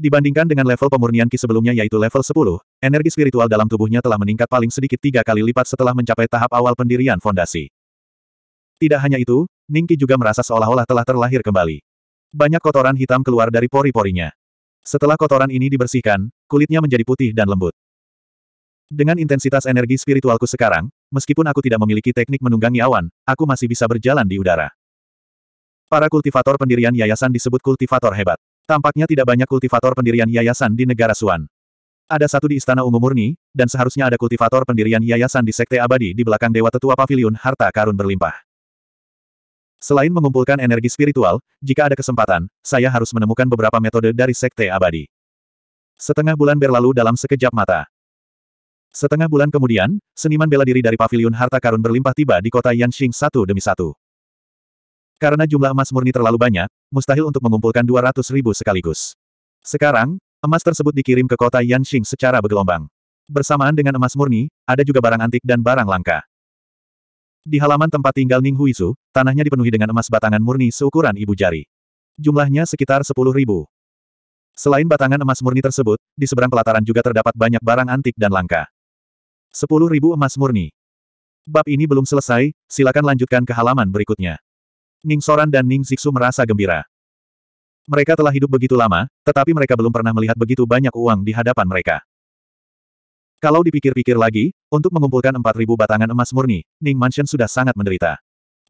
Dibandingkan dengan level pemurnian Ki sebelumnya yaitu level 10, energi spiritual dalam tubuhnya telah meningkat paling sedikit tiga kali lipat setelah mencapai tahap awal pendirian fondasi. Tidak hanya itu, Ningki juga merasa seolah-olah telah terlahir kembali. Banyak kotoran hitam keluar dari pori-porinya. Setelah kotoran ini dibersihkan, kulitnya menjadi putih dan lembut. Dengan intensitas energi spiritualku sekarang, meskipun aku tidak memiliki teknik menunggangi awan, aku masih bisa berjalan di udara. Para kultivator pendirian yayasan disebut kultivator hebat. Tampaknya tidak banyak kultivator pendirian yayasan di negara Suan. Ada satu di Istana Ungu Murni, dan seharusnya ada kultivator pendirian yayasan di Sekte Abadi di belakang Dewa Tetua Paviliun Harta Karun Berlimpah. Selain mengumpulkan energi spiritual, jika ada kesempatan, saya harus menemukan beberapa metode dari Sekte Abadi. Setengah bulan berlalu dalam sekejap mata. Setengah bulan kemudian, seniman bela diri dari Paviliun harta karun berlimpah tiba di kota Yanxing satu demi satu. Karena jumlah emas murni terlalu banyak, mustahil untuk mengumpulkan 200 ribu sekaligus. Sekarang, emas tersebut dikirim ke kota Yanxing secara bergelombang. Bersamaan dengan emas murni, ada juga barang antik dan barang langka. Di halaman tempat tinggal Ning Huizu, tanahnya dipenuhi dengan emas batangan murni seukuran ibu jari. Jumlahnya sekitar sepuluh ribu. Selain batangan emas murni tersebut, di seberang pelataran juga terdapat banyak barang antik dan langka. Sepuluh ribu emas murni. Bab ini belum selesai, silakan lanjutkan ke halaman berikutnya. Ning Soran dan Ning Zixu merasa gembira. Mereka telah hidup begitu lama, tetapi mereka belum pernah melihat begitu banyak uang di hadapan mereka. Kalau dipikir-pikir lagi, untuk mengumpulkan 4.000 batangan emas murni, Ning Mansion sudah sangat menderita.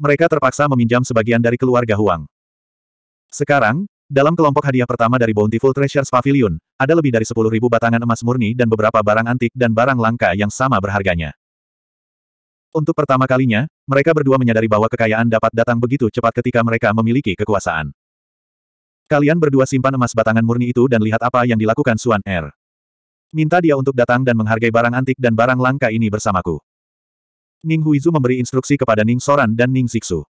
Mereka terpaksa meminjam sebagian dari keluarga Huang. Sekarang, dalam kelompok hadiah pertama dari Bountiful Treasures Pavilion, ada lebih dari 10.000 batangan emas murni dan beberapa barang antik dan barang langka yang sama berharganya. Untuk pertama kalinya, mereka berdua menyadari bahwa kekayaan dapat datang begitu cepat ketika mereka memiliki kekuasaan. Kalian berdua simpan emas batangan murni itu dan lihat apa yang dilakukan Suan Er. Minta dia untuk datang dan menghargai barang antik dan barang langka ini bersamaku. Ning Huizu memberi instruksi kepada Ning Soran dan Ning Siksu.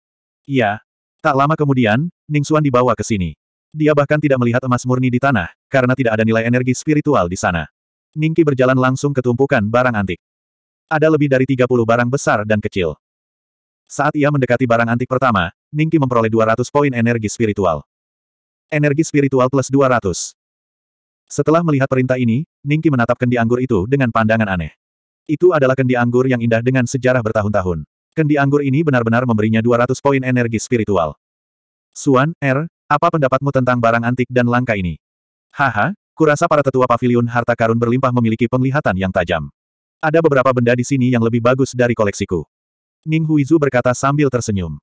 Iya. Tak lama kemudian, Ning Suan dibawa ke sini. Dia bahkan tidak melihat emas murni di tanah, karena tidak ada nilai energi spiritual di sana. Ningki berjalan langsung ke tumpukan barang antik. Ada lebih dari 30 barang besar dan kecil. Saat ia mendekati barang antik pertama, Ningki memperoleh 200 poin energi spiritual. Energi spiritual plus 200. Setelah melihat perintah ini, Ningki menatap kendi anggur itu dengan pandangan aneh. Itu adalah kendi anggur yang indah dengan sejarah bertahun-tahun. Kendi anggur ini benar-benar memberinya 200 poin energi spiritual. Suan, Er, apa pendapatmu tentang barang antik dan langka ini? Haha, kurasa para tetua pavilion harta karun berlimpah memiliki penglihatan yang tajam. Ada beberapa benda di sini yang lebih bagus dari koleksiku. Ning Huizu berkata sambil tersenyum.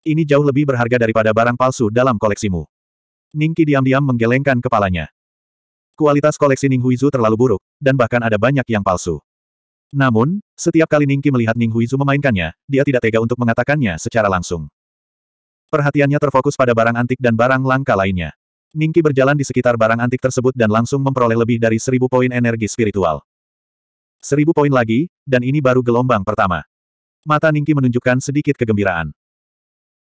Ini jauh lebih berharga daripada barang palsu dalam koleksimu. Ningki diam-diam menggelengkan kepalanya. Kualitas koleksi Ning Huizu terlalu buruk, dan bahkan ada banyak yang palsu. Namun, setiap kali Ning Ningki melihat Ning Huizu memainkannya, dia tidak tega untuk mengatakannya secara langsung. Perhatiannya terfokus pada barang antik dan barang langka lainnya. Ning Ningki berjalan di sekitar barang antik tersebut dan langsung memperoleh lebih dari seribu poin energi spiritual. Seribu poin lagi, dan ini baru gelombang pertama. Mata Ning Ningki menunjukkan sedikit kegembiraan.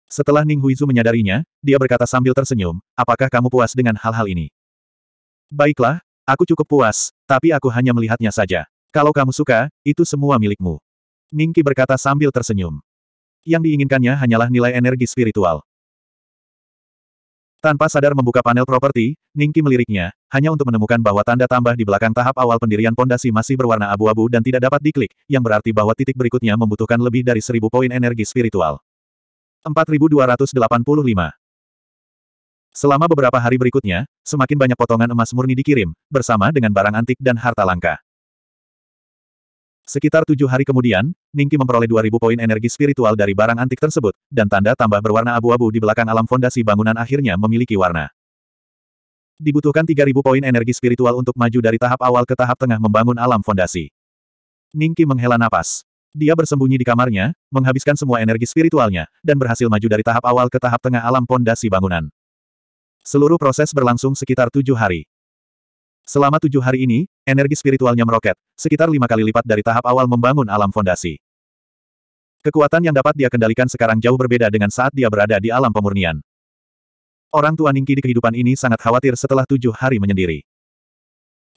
Setelah Ning Huizu menyadarinya, dia berkata sambil tersenyum, apakah kamu puas dengan hal-hal ini? Baiklah, aku cukup puas, tapi aku hanya melihatnya saja. Kalau kamu suka, itu semua milikmu. Ningki berkata sambil tersenyum. Yang diinginkannya hanyalah nilai energi spiritual. Tanpa sadar membuka panel properti, Ningki meliriknya, hanya untuk menemukan bahwa tanda tambah di belakang tahap awal pendirian pondasi masih berwarna abu-abu dan tidak dapat diklik, yang berarti bahwa titik berikutnya membutuhkan lebih dari seribu poin energi spiritual. 4285 Selama beberapa hari berikutnya, semakin banyak potongan emas murni dikirim, bersama dengan barang antik dan harta langka. Sekitar tujuh hari kemudian, Ningki memperoleh 2000 poin energi spiritual dari barang antik tersebut, dan tanda tambah berwarna abu-abu di belakang alam fondasi bangunan akhirnya memiliki warna. Dibutuhkan 3000 poin energi spiritual untuk maju dari tahap awal ke tahap tengah membangun alam fondasi. Ningki menghela napas. Dia bersembunyi di kamarnya, menghabiskan semua energi spiritualnya, dan berhasil maju dari tahap awal ke tahap tengah alam fondasi bangunan. Seluruh proses berlangsung sekitar tujuh hari. Selama tujuh hari ini, energi spiritualnya meroket, sekitar lima kali lipat dari tahap awal membangun alam fondasi. Kekuatan yang dapat dia kendalikan sekarang jauh berbeda dengan saat dia berada di alam pemurnian. Orang tua Ningqi di kehidupan ini sangat khawatir setelah tujuh hari menyendiri.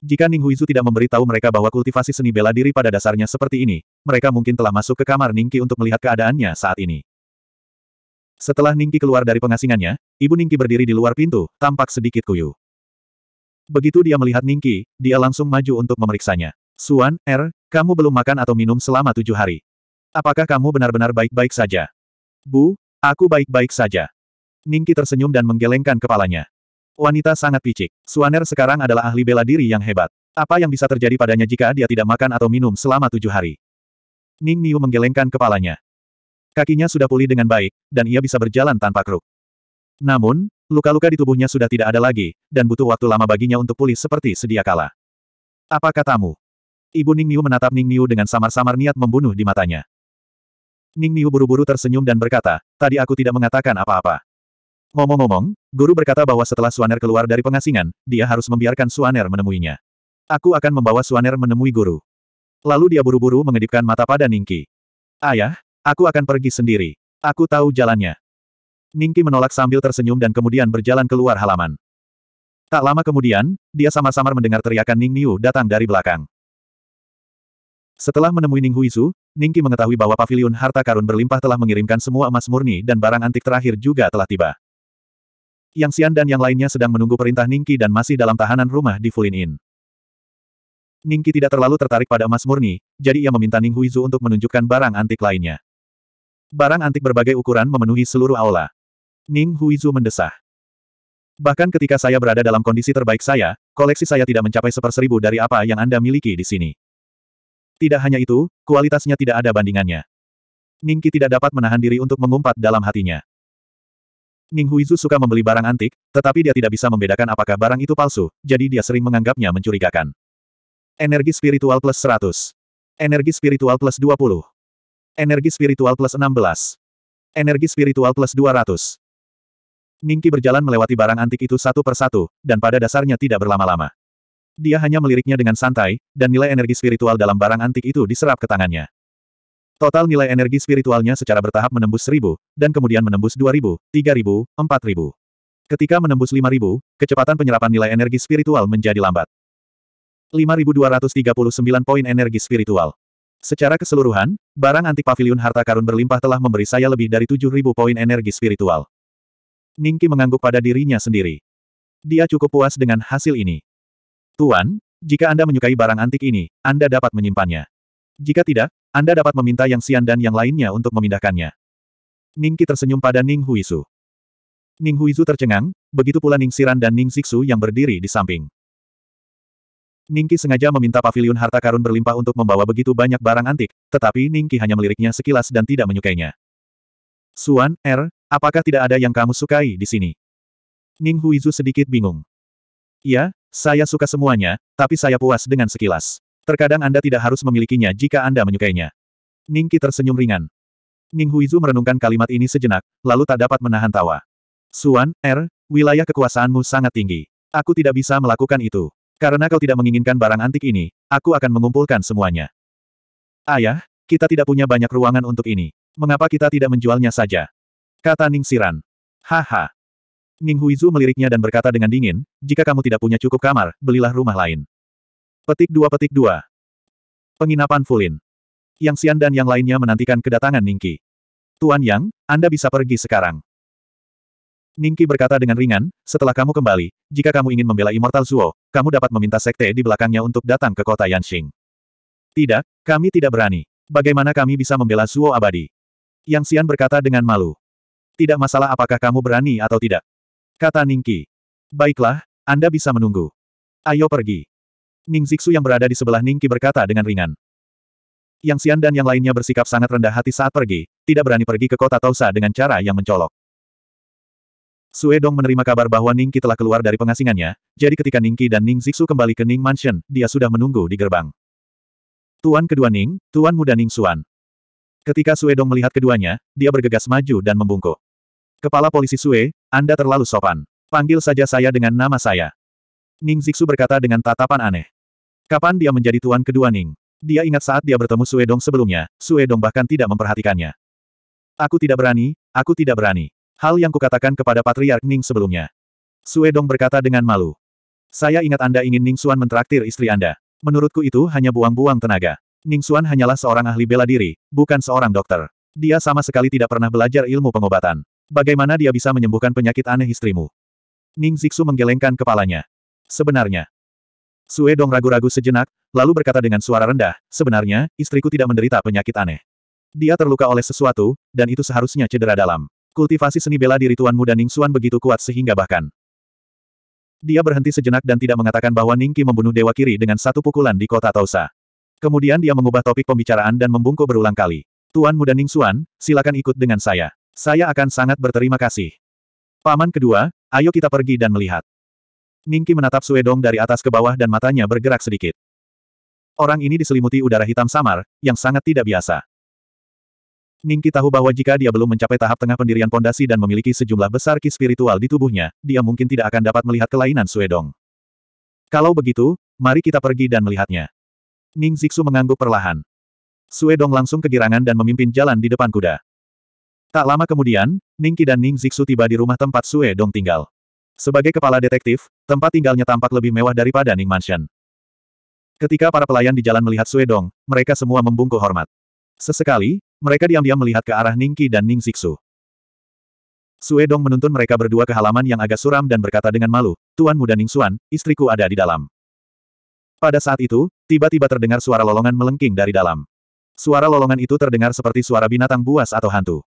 Jika Ning Huizu tidak memberitahu mereka bahwa kultivasi seni bela diri pada dasarnya seperti ini, mereka mungkin telah masuk ke kamar Ningqi untuk melihat keadaannya saat ini. Setelah Ningki keluar dari pengasingannya, ibu Ningki berdiri di luar pintu, tampak sedikit kuyu. Begitu dia melihat Ningki, dia langsung maju untuk memeriksanya. Suan, Er, kamu belum makan atau minum selama tujuh hari. Apakah kamu benar-benar baik-baik saja? Bu, aku baik-baik saja. Ningki tersenyum dan menggelengkan kepalanya. Wanita sangat picik. Suaner sekarang adalah ahli bela diri yang hebat. Apa yang bisa terjadi padanya jika dia tidak makan atau minum selama tujuh hari? Ning Niu menggelengkan kepalanya. Kakinya sudah pulih dengan baik, dan ia bisa berjalan tanpa kruk. Namun, luka-luka di tubuhnya sudah tidak ada lagi, dan butuh waktu lama baginya untuk pulih seperti sedia kala. Apa katamu? Ibu Ning Niu menatap Ning Niu dengan samar-samar niat membunuh di matanya. Ning Niu buru-buru tersenyum dan berkata, tadi aku tidak mengatakan apa-apa. Ngomong-ngomong, guru berkata bahwa setelah Suaner keluar dari pengasingan, dia harus membiarkan Suaner menemuinya. Aku akan membawa Suaner menemui guru. Lalu dia buru-buru mengedipkan mata pada Ningki. Ayah, Aku akan pergi sendiri. Aku tahu jalannya. Ningki menolak sambil tersenyum dan kemudian berjalan keluar halaman. Tak lama kemudian, dia samar-samar mendengar teriakan Ning Niu datang dari belakang. Setelah menemui Ning Huizu, Ningki mengetahui bahwa pavilion harta karun berlimpah telah mengirimkan semua emas murni dan barang antik terakhir juga telah tiba. Yang Xian dan yang lainnya sedang menunggu perintah Ningki dan masih dalam tahanan rumah di Fulin Inn. Ningki tidak terlalu tertarik pada emas murni, jadi ia meminta Ning Huizu untuk menunjukkan barang antik lainnya. Barang antik berbagai ukuran memenuhi seluruh aula. Ning Huizu mendesah. Bahkan ketika saya berada dalam kondisi terbaik saya, koleksi saya tidak mencapai seperseribu dari apa yang Anda miliki di sini. Tidak hanya itu, kualitasnya tidak ada bandingannya. Ningki tidak dapat menahan diri untuk mengumpat dalam hatinya. Ning Huizu suka membeli barang antik, tetapi dia tidak bisa membedakan apakah barang itu palsu, jadi dia sering menganggapnya mencurigakan. Energi spiritual plus 100. Energi spiritual plus 20. Energi spiritual plus 16. Energi spiritual plus 200. Ningki berjalan melewati barang antik itu satu persatu, dan pada dasarnya tidak berlama-lama. Dia hanya meliriknya dengan santai, dan nilai energi spiritual dalam barang antik itu diserap ke tangannya. Total nilai energi spiritualnya secara bertahap menembus 1000, dan kemudian menembus tiga ribu, empat ribu. Ketika menembus 5000, kecepatan penyerapan nilai energi spiritual menjadi lambat. 5239 poin energi spiritual. Secara keseluruhan, barang antik pavilion harta karun berlimpah telah memberi saya lebih dari 7.000 poin energi spiritual. Ningki mengangguk pada dirinya sendiri. Dia cukup puas dengan hasil ini. Tuan, jika Anda menyukai barang antik ini, Anda dapat menyimpannya. Jika tidak, Anda dapat meminta Yang Xian dan yang lainnya untuk memindahkannya. Ningki tersenyum pada Ning Huizu. Ning Huizu tercengang, begitu pula Ning Siran dan Ning Siksu yang berdiri di samping. Ningki sengaja meminta pavilion harta karun berlimpah untuk membawa begitu banyak barang antik, tetapi Ningki hanya meliriknya sekilas dan tidak menyukainya. Suan, Er, apakah tidak ada yang kamu sukai di sini? Ning Huizu sedikit bingung. Ya, saya suka semuanya, tapi saya puas dengan sekilas. Terkadang Anda tidak harus memilikinya jika Anda menyukainya. Ningki tersenyum ringan. Ning Huizu merenungkan kalimat ini sejenak, lalu tak dapat menahan tawa. Suan, Er, wilayah kekuasaanmu sangat tinggi. Aku tidak bisa melakukan itu. Karena kau tidak menginginkan barang antik ini, aku akan mengumpulkan semuanya. Ayah, kita tidak punya banyak ruangan untuk ini. Mengapa kita tidak menjualnya saja? Kata Ning Siran. Haha. Ning Huizu meliriknya dan berkata dengan dingin, jika kamu tidak punya cukup kamar, belilah rumah lain. Petik dua petik dua. Penginapan Fulin. Yang Xian dan yang lainnya menantikan kedatangan Ningki. Tuan Yang, Anda bisa pergi sekarang. Ningki berkata dengan ringan, setelah kamu kembali, jika kamu ingin membela Immortal Zuo, kamu dapat meminta sekte di belakangnya untuk datang ke kota Yanxing. Tidak, kami tidak berani. Bagaimana kami bisa membela Zuo abadi? Yang Xian berkata dengan malu. Tidak masalah apakah kamu berani atau tidak. Kata Ningki. Baiklah, Anda bisa menunggu. Ayo pergi. Ning Zixu yang berada di sebelah Ningki berkata dengan ringan. Yang Xian dan yang lainnya bersikap sangat rendah hati saat pergi, tidak berani pergi ke kota Tausa dengan cara yang mencolok. Suedong menerima kabar bahwa Ningki telah keluar dari pengasingannya, jadi ketika Ningki dan Ning Zixu kembali ke Ning Mansion, dia sudah menunggu di gerbang. Tuan kedua Ning, Tuan muda Ning Suan. Ketika Suedong melihat keduanya, dia bergegas maju dan membungkuk. Kepala polisi Sue, Anda terlalu sopan. Panggil saja saya dengan nama saya. Ning Zixu berkata dengan tatapan aneh. Kapan dia menjadi tuan kedua Ning? Dia ingat saat dia bertemu Suedong sebelumnya, Suedong bahkan tidak memperhatikannya. Aku tidak berani, aku tidak berani. Hal yang kukatakan kepada Patriark Ning sebelumnya. Suedong berkata dengan malu. Saya ingat Anda ingin Ning Xuan mentraktir istri Anda. Menurutku itu hanya buang-buang tenaga. Ning Xuan hanyalah seorang ahli bela diri, bukan seorang dokter. Dia sama sekali tidak pernah belajar ilmu pengobatan. Bagaimana dia bisa menyembuhkan penyakit aneh istrimu? Ning Zixu menggelengkan kepalanya. Sebenarnya. Suedong ragu-ragu sejenak, lalu berkata dengan suara rendah, sebenarnya, istriku tidak menderita penyakit aneh. Dia terluka oleh sesuatu, dan itu seharusnya cedera dalam. Kultivasi seni bela diri Tuan Muda Ning Xuan begitu kuat sehingga bahkan dia berhenti sejenak dan tidak mengatakan bahwa Ning Qi membunuh Dewa Kiri dengan satu pukulan di kota Tausa. Kemudian dia mengubah topik pembicaraan dan membungkuk berulang kali. Tuan Muda Ning Xuan, silakan ikut dengan saya. Saya akan sangat berterima kasih. Paman kedua, ayo kita pergi dan melihat. Ning Ningki menatap Suedong dari atas ke bawah dan matanya bergerak sedikit. Orang ini diselimuti udara hitam samar, yang sangat tidak biasa. Ningki tahu bahwa jika dia belum mencapai tahap tengah pendirian pondasi dan memiliki sejumlah besar ki spiritual di tubuhnya, dia mungkin tidak akan dapat melihat kelainan Suedong. Kalau begitu, mari kita pergi dan melihatnya. Ning Zixu mengangguk perlahan. Suedong langsung kegirangan dan memimpin jalan di depan kuda. Tak lama kemudian, Ningki dan Ning Zixu tiba di rumah tempat Suedong tinggal. Sebagai kepala detektif, tempat tinggalnya tampak lebih mewah daripada Ning Mansion. Ketika para pelayan di jalan melihat Suedong, mereka semua membungkuk hormat. Sesekali, mereka diam-diam melihat ke arah Ningki dan Ning Siksu. Sue menuntun mereka berdua ke halaman yang agak suram dan berkata dengan malu, Tuan Muda Ning Xuan, istriku ada di dalam. Pada saat itu, tiba-tiba terdengar suara lolongan melengking dari dalam. Suara lolongan itu terdengar seperti suara binatang buas atau hantu.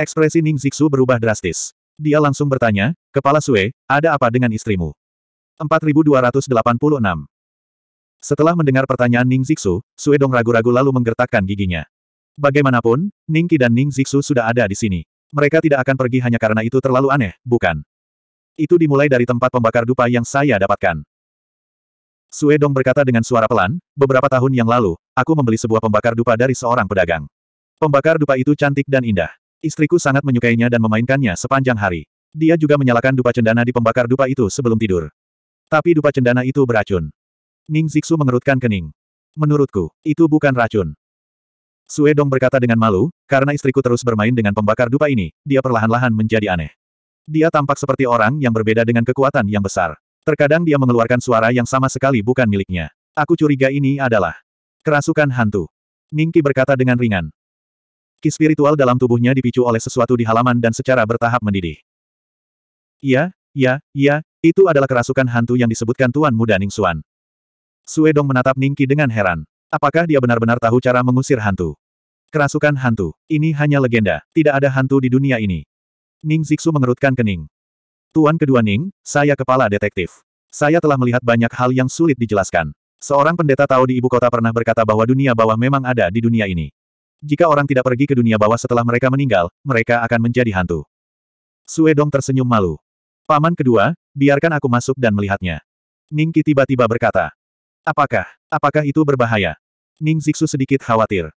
Ekspresi Ning Zixu berubah drastis. Dia langsung bertanya, Kepala Sue, ada apa dengan istrimu? 4286 Setelah mendengar pertanyaan Ning Zixu, Sue Dong ragu-ragu lalu menggertakkan giginya. Bagaimanapun, Ning Qi dan Ning Zixu sudah ada di sini. Mereka tidak akan pergi hanya karena itu terlalu aneh, bukan? Itu dimulai dari tempat pembakar dupa yang saya dapatkan. Sue Dong berkata dengan suara pelan, beberapa tahun yang lalu, aku membeli sebuah pembakar dupa dari seorang pedagang. Pembakar dupa itu cantik dan indah. Istriku sangat menyukainya dan memainkannya sepanjang hari. Dia juga menyalakan dupa cendana di pembakar dupa itu sebelum tidur. Tapi dupa cendana itu beracun. Ning Zixu mengerutkan kening. Menurutku, itu bukan racun. Sue Dong berkata dengan malu, karena istriku terus bermain dengan pembakar dupa ini, dia perlahan-lahan menjadi aneh. Dia tampak seperti orang yang berbeda dengan kekuatan yang besar. Terkadang dia mengeluarkan suara yang sama sekali bukan miliknya. Aku curiga ini adalah kerasukan hantu. Ningki berkata dengan ringan. Ki spiritual dalam tubuhnya dipicu oleh sesuatu di halaman dan secara bertahap mendidih. Ya, ya, ya, itu adalah kerasukan hantu yang disebutkan Tuan Muda Ning Ningsuan. Suedong menatap Ningki dengan heran. Apakah dia benar-benar tahu cara mengusir hantu? Kerasukan hantu. Ini hanya legenda. Tidak ada hantu di dunia ini. Ning Zixu mengerutkan kening. Tuan kedua Ning, saya kepala detektif. Saya telah melihat banyak hal yang sulit dijelaskan. Seorang pendeta tahu di ibu kota pernah berkata bahwa dunia bawah memang ada di dunia ini. Jika orang tidak pergi ke dunia bawah setelah mereka meninggal, mereka akan menjadi hantu. Suedong tersenyum malu. Paman kedua, biarkan aku masuk dan melihatnya. Ningki tiba-tiba berkata. Apakah, apakah itu berbahaya? Ning Zixu sedikit khawatir.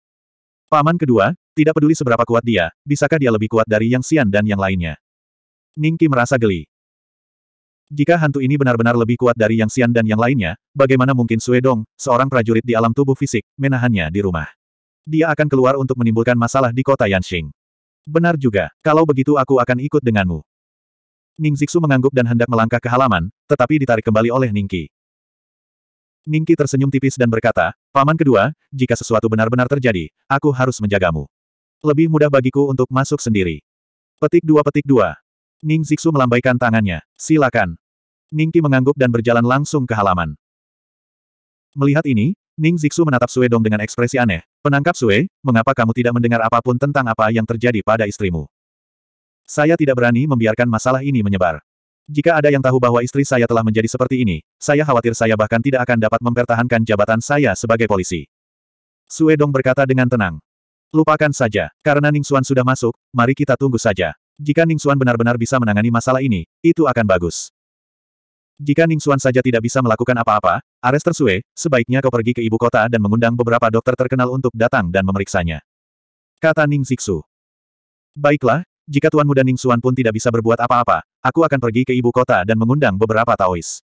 Paman kedua, tidak peduli seberapa kuat dia, bisakah dia lebih kuat dari Yang Xian dan yang lainnya? Ning Qi merasa geli. Jika hantu ini benar-benar lebih kuat dari Yang Xian dan yang lainnya, bagaimana mungkin Sue Dong, seorang prajurit di alam tubuh fisik, menahannya di rumah? Dia akan keluar untuk menimbulkan masalah di kota Yanxing. Benar juga, kalau begitu aku akan ikut denganmu. Ning Zixu mengangguk dan hendak melangkah ke halaman, tetapi ditarik kembali oleh Ning Qi. Ningki tersenyum tipis dan berkata, Paman kedua, jika sesuatu benar-benar terjadi, aku harus menjagamu. Lebih mudah bagiku untuk masuk sendiri. Petik dua petik dua. Ning Zixu melambaikan tangannya. Silakan. Ningki mengangguk dan berjalan langsung ke halaman. Melihat ini, Ning Zixu menatap Sue Dong dengan ekspresi aneh. Penangkap Sue, mengapa kamu tidak mendengar apapun tentang apa yang terjadi pada istrimu? Saya tidak berani membiarkan masalah ini menyebar. Jika ada yang tahu bahwa istri saya telah menjadi seperti ini, saya khawatir saya bahkan tidak akan dapat mempertahankan jabatan saya sebagai polisi. Sue Dong berkata dengan tenang. Lupakan saja, karena Ning Xuan sudah masuk, mari kita tunggu saja. Jika Ning Xuan benar-benar bisa menangani masalah ini, itu akan bagus. Jika Ning Xuan saja tidak bisa melakukan apa-apa, Ares Tersue, sebaiknya kau pergi ke ibu kota dan mengundang beberapa dokter terkenal untuk datang dan memeriksanya. Kata Ning Zixu. Baiklah, jika Tuan Muda Ning Xuan pun tidak bisa berbuat apa-apa, aku akan pergi ke ibu kota dan mengundang beberapa Taois.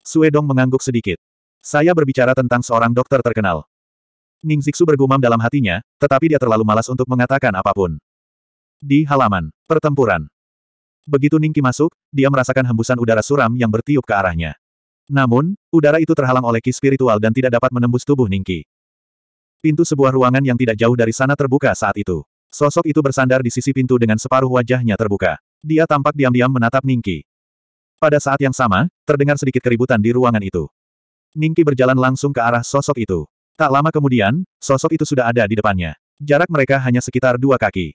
Sue Dong mengangguk sedikit. Saya berbicara tentang seorang dokter terkenal. Ning Zixu bergumam dalam hatinya, tetapi dia terlalu malas untuk mengatakan apapun. Di halaman pertempuran. Begitu Ning Ningki masuk, dia merasakan hembusan udara suram yang bertiup ke arahnya. Namun, udara itu terhalang oleh ki spiritual dan tidak dapat menembus tubuh Ning Ningki. Pintu sebuah ruangan yang tidak jauh dari sana terbuka saat itu. Sosok itu bersandar di sisi pintu dengan separuh wajahnya terbuka. Dia tampak diam-diam menatap Ningki. Pada saat yang sama, terdengar sedikit keributan di ruangan itu. Ningki berjalan langsung ke arah sosok itu. Tak lama kemudian, sosok itu sudah ada di depannya. Jarak mereka hanya sekitar dua kaki.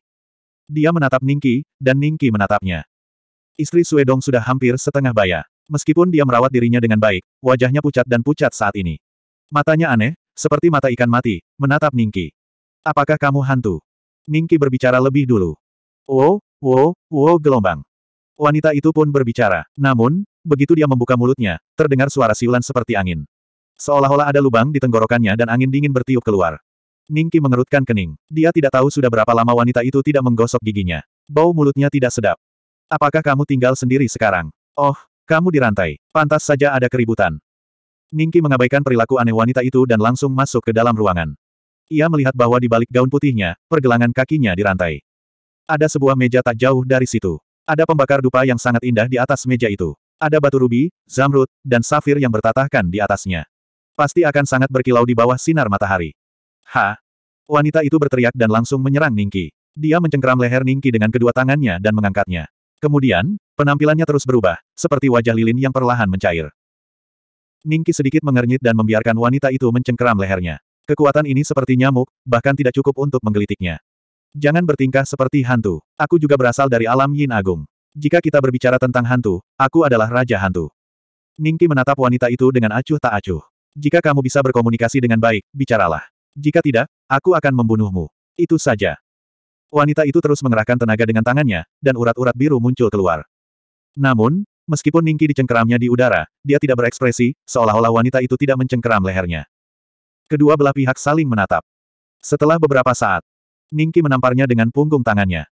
Dia menatap Ningki, dan Ningki menatapnya. Istri Suedong sudah hampir setengah baya. Meskipun dia merawat dirinya dengan baik, wajahnya pucat dan pucat saat ini. Matanya aneh, seperti mata ikan mati, menatap Ningki. Apakah kamu hantu? Ningki berbicara lebih dulu. Wow, oh, wow, oh, wow oh, gelombang. Wanita itu pun berbicara. Namun, begitu dia membuka mulutnya, terdengar suara siulan seperti angin. Seolah-olah ada lubang di tenggorokannya dan angin dingin bertiup keluar. Ningki mengerutkan kening. Dia tidak tahu sudah berapa lama wanita itu tidak menggosok giginya. Bau mulutnya tidak sedap. Apakah kamu tinggal sendiri sekarang? Oh, kamu dirantai. Pantas saja ada keributan. Ningki mengabaikan perilaku aneh wanita itu dan langsung masuk ke dalam ruangan. Ia melihat bahwa di balik gaun putihnya, pergelangan kakinya dirantai. Ada sebuah meja tak jauh dari situ. Ada pembakar dupa yang sangat indah di atas meja itu. Ada batu rubi, zamrud, dan safir yang bertatahkan di atasnya. Pasti akan sangat berkilau di bawah sinar matahari. Ha! Wanita itu berteriak dan langsung menyerang Ningki. Dia mencengkeram leher Ningki dengan kedua tangannya dan mengangkatnya. Kemudian, penampilannya terus berubah, seperti wajah lilin yang perlahan mencair. Ningki sedikit mengernyit dan membiarkan wanita itu mencengkeram lehernya. Kekuatan ini seperti nyamuk, bahkan tidak cukup untuk menggelitiknya. Jangan bertingkah seperti hantu. Aku juga berasal dari alam Yin Agung. Jika kita berbicara tentang hantu, aku adalah Raja Hantu. Ningki menatap wanita itu dengan acuh tak acuh. Jika kamu bisa berkomunikasi dengan baik, bicaralah. Jika tidak, aku akan membunuhmu. Itu saja. Wanita itu terus mengerahkan tenaga dengan tangannya, dan urat-urat biru muncul keluar. Namun, meskipun Ningki dicengkeramnya di udara, dia tidak berekspresi, seolah-olah wanita itu tidak mencengkeram lehernya. Kedua belah pihak saling menatap. Setelah beberapa saat, Ningki menamparnya dengan punggung tangannya.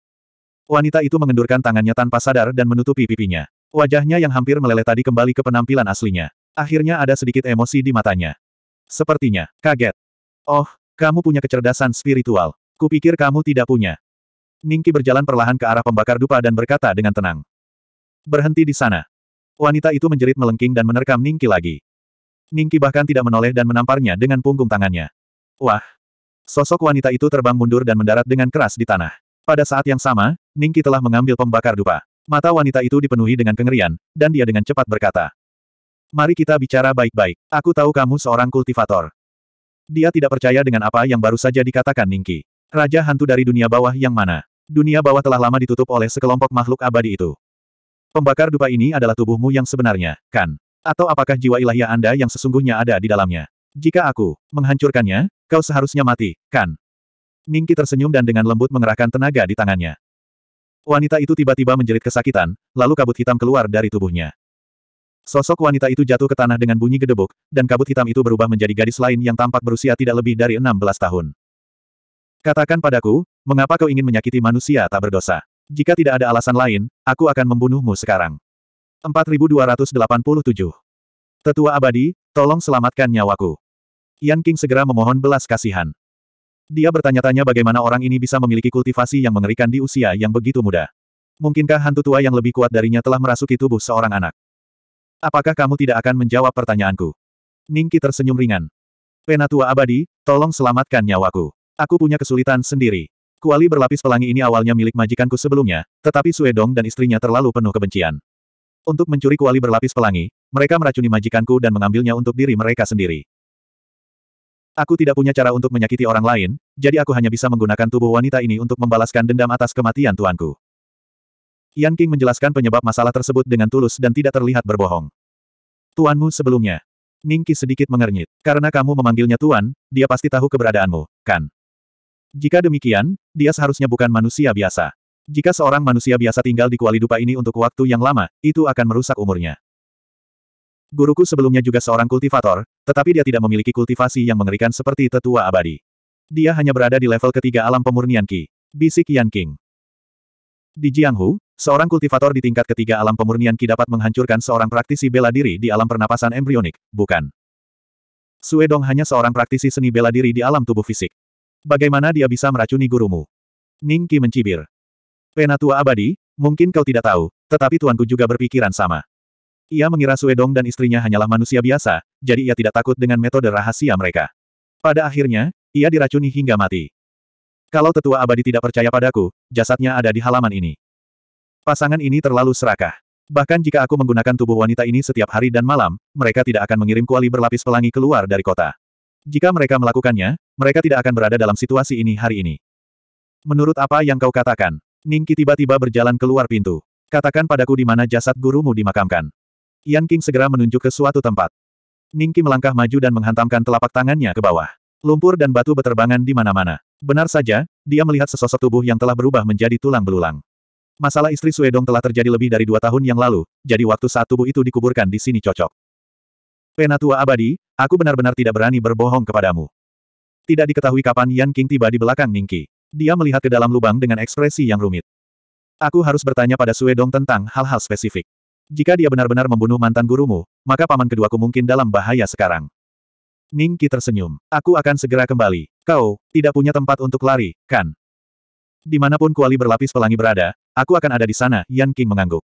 Wanita itu mengendurkan tangannya tanpa sadar dan menutupi pipinya. Wajahnya yang hampir meleleh tadi kembali ke penampilan aslinya. Akhirnya ada sedikit emosi di matanya. Sepertinya, kaget. Oh, kamu punya kecerdasan spiritual. Kupikir kamu tidak punya. Ningki berjalan perlahan ke arah pembakar dupa dan berkata dengan tenang. Berhenti di sana. Wanita itu menjerit melengking dan menerkam Ningki lagi. Ningki bahkan tidak menoleh dan menamparnya dengan punggung tangannya. Wah! Sosok wanita itu terbang mundur dan mendarat dengan keras di tanah. Pada saat yang sama, Ningki telah mengambil pembakar dupa. Mata wanita itu dipenuhi dengan kengerian, dan dia dengan cepat berkata. Mari kita bicara baik-baik. Aku tahu kamu seorang kultivator. Dia tidak percaya dengan apa yang baru saja dikatakan Ningki. Raja hantu dari dunia bawah yang mana? Dunia bawah telah lama ditutup oleh sekelompok makhluk abadi itu. Pembakar dupa ini adalah tubuhmu yang sebenarnya, kan? Atau apakah jiwa ilahia ya Anda yang sesungguhnya ada di dalamnya? Jika aku menghancurkannya, kau seharusnya mati, kan? Ningki tersenyum dan dengan lembut mengerahkan tenaga di tangannya. Wanita itu tiba-tiba menjerit kesakitan, lalu kabut hitam keluar dari tubuhnya. Sosok wanita itu jatuh ke tanah dengan bunyi gedebuk, dan kabut hitam itu berubah menjadi gadis lain yang tampak berusia tidak lebih dari 16 tahun. Katakan padaku, mengapa kau ingin menyakiti manusia tak berdosa? Jika tidak ada alasan lain, aku akan membunuhmu sekarang. 4287. Tetua abadi, tolong selamatkan nyawaku. Yan King segera memohon belas kasihan. Dia bertanya-tanya bagaimana orang ini bisa memiliki kultivasi yang mengerikan di usia yang begitu muda. Mungkinkah hantu tua yang lebih kuat darinya telah merasuki tubuh seorang anak? Apakah kamu tidak akan menjawab pertanyaanku? Ningki tersenyum ringan. Penatua abadi, tolong selamatkan nyawaku. Aku punya kesulitan sendiri. Kuali berlapis pelangi ini awalnya milik majikanku sebelumnya, tetapi Suedong dan istrinya terlalu penuh kebencian. Untuk mencuri kuali berlapis pelangi, mereka meracuni majikanku dan mengambilnya untuk diri mereka sendiri. Aku tidak punya cara untuk menyakiti orang lain, jadi aku hanya bisa menggunakan tubuh wanita ini untuk membalaskan dendam atas kematian tuanku. Yan King menjelaskan penyebab masalah tersebut dengan tulus dan tidak terlihat berbohong. Tuanmu sebelumnya. Ning Qi sedikit mengernyit. Karena kamu memanggilnya tuan, dia pasti tahu keberadaanmu, kan? Jika demikian, dia seharusnya bukan manusia biasa. Jika seorang manusia biasa tinggal di kuali Dupa ini untuk waktu yang lama, itu akan merusak umurnya. Guruku sebelumnya juga seorang kultivator, tetapi dia tidak memiliki kultivasi yang mengerikan seperti tetua abadi. Dia hanya berada di level ketiga alam pemurnian Qi. Bisik Yan King. Di Jianghu, seorang kultivator di tingkat ketiga alam pemurnian Qi dapat menghancurkan seorang praktisi bela diri di alam pernapasan embrionik, bukan? Suedong hanya seorang praktisi seni bela diri di alam tubuh fisik. Bagaimana dia bisa meracuni gurumu? Ning Qi mencibir. Penatua abadi, mungkin kau tidak tahu, tetapi tuanku juga berpikiran sama. Ia mengira Suedong dan istrinya hanyalah manusia biasa, jadi ia tidak takut dengan metode rahasia mereka. Pada akhirnya, ia diracuni hingga mati. Kalau tetua abadi tidak percaya padaku, jasadnya ada di halaman ini. Pasangan ini terlalu serakah. Bahkan jika aku menggunakan tubuh wanita ini setiap hari dan malam, mereka tidak akan mengirim kuali berlapis pelangi keluar dari kota. Jika mereka melakukannya, mereka tidak akan berada dalam situasi ini hari ini. Menurut apa yang kau katakan, Ningki tiba-tiba berjalan keluar pintu. Katakan padaku di mana jasad gurumu dimakamkan. Yan King segera menunjuk ke suatu tempat. Ningki melangkah maju dan menghantamkan telapak tangannya ke bawah. Lumpur dan batu beterbangan di mana-mana. Benar saja, dia melihat sesosok tubuh yang telah berubah menjadi tulang belulang. Masalah istri Suedong telah terjadi lebih dari dua tahun yang lalu, jadi waktu saat tubuh itu dikuburkan di sini cocok. Penatua abadi, aku benar-benar tidak berani berbohong kepadamu. Tidak diketahui kapan Yan King tiba di belakang Ningki. Dia melihat ke dalam lubang dengan ekspresi yang rumit. Aku harus bertanya pada Suedong tentang hal-hal spesifik. Jika dia benar-benar membunuh mantan gurumu, maka paman keduaku mungkin dalam bahaya sekarang. Ning Qi tersenyum. Aku akan segera kembali. Kau, tidak punya tempat untuk lari, kan? Dimanapun kuali berlapis pelangi berada, aku akan ada di sana, Yan King mengangguk.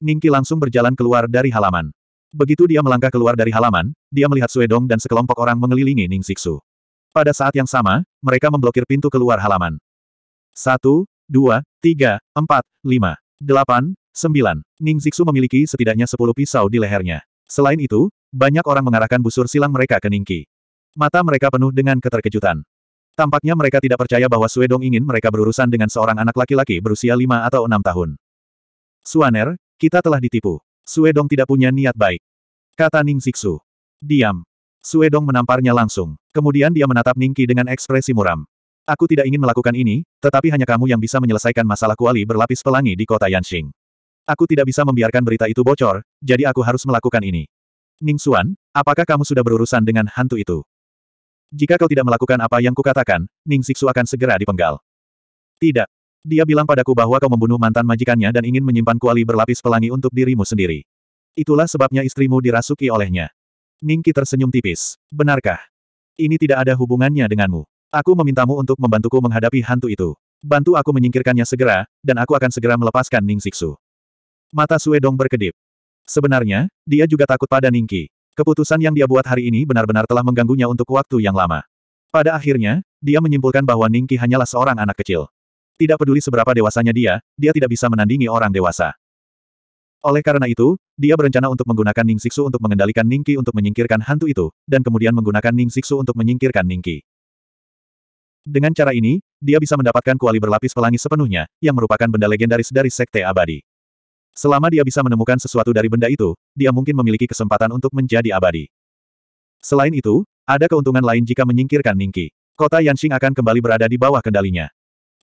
Ning Qi langsung berjalan keluar dari halaman. Begitu dia melangkah keluar dari halaman, dia melihat Suedong dan sekelompok orang mengelilingi Ning Sixu. Pada saat yang sama, mereka memblokir pintu keluar halaman. Satu, dua, tiga, empat, lima, delapan, sembilan. Ning Zixu memiliki setidaknya sepuluh pisau di lehernya. Selain itu, banyak orang mengarahkan busur silang mereka ke Ningki. Mata mereka penuh dengan keterkejutan. Tampaknya mereka tidak percaya bahwa Suedong ingin mereka berurusan dengan seorang anak laki-laki berusia lima atau enam tahun. Suaner, kita telah ditipu. Suedong tidak punya niat baik. Kata Ning Zixu. Diam. Suedong menamparnya langsung. Kemudian dia menatap Ningki dengan ekspresi muram. Aku tidak ingin melakukan ini, tetapi hanya kamu yang bisa menyelesaikan masalah kuali berlapis pelangi di kota Yanxing. Aku tidak bisa membiarkan berita itu bocor, jadi aku harus melakukan ini. Ning Xuan, apakah kamu sudah berurusan dengan hantu itu? Jika kau tidak melakukan apa yang kukatakan, Ning Sixu akan segera dipenggal. Tidak. Dia bilang padaku bahwa kau membunuh mantan majikannya dan ingin menyimpan kuali berlapis pelangi untuk dirimu sendiri. Itulah sebabnya istrimu dirasuki olehnya. Ningki tersenyum tipis. Benarkah? Ini tidak ada hubungannya denganmu. Aku memintamu untuk membantuku menghadapi hantu itu. Bantu aku menyingkirkannya segera, dan aku akan segera melepaskan Ning Siksu. Mata Suedong berkedip. Sebenarnya, dia juga takut pada Ningki. Keputusan yang dia buat hari ini benar-benar telah mengganggunya untuk waktu yang lama. Pada akhirnya, dia menyimpulkan bahwa Ningki hanyalah seorang anak kecil. Tidak peduli seberapa dewasanya dia, dia tidak bisa menandingi orang dewasa. Oleh karena itu, dia berencana untuk menggunakan Ning Xixu untuk mengendalikan Ningqi untuk menyingkirkan hantu itu, dan kemudian menggunakan Ning Xixu untuk menyingkirkan Ningqi. Dengan cara ini, dia bisa mendapatkan kuali berlapis pelangi sepenuhnya, yang merupakan benda legendaris dari Sekte Abadi. Selama dia bisa menemukan sesuatu dari benda itu, dia mungkin memiliki kesempatan untuk menjadi abadi. Selain itu, ada keuntungan lain jika menyingkirkan Ningqi. Kota Yanxing akan kembali berada di bawah kendalinya.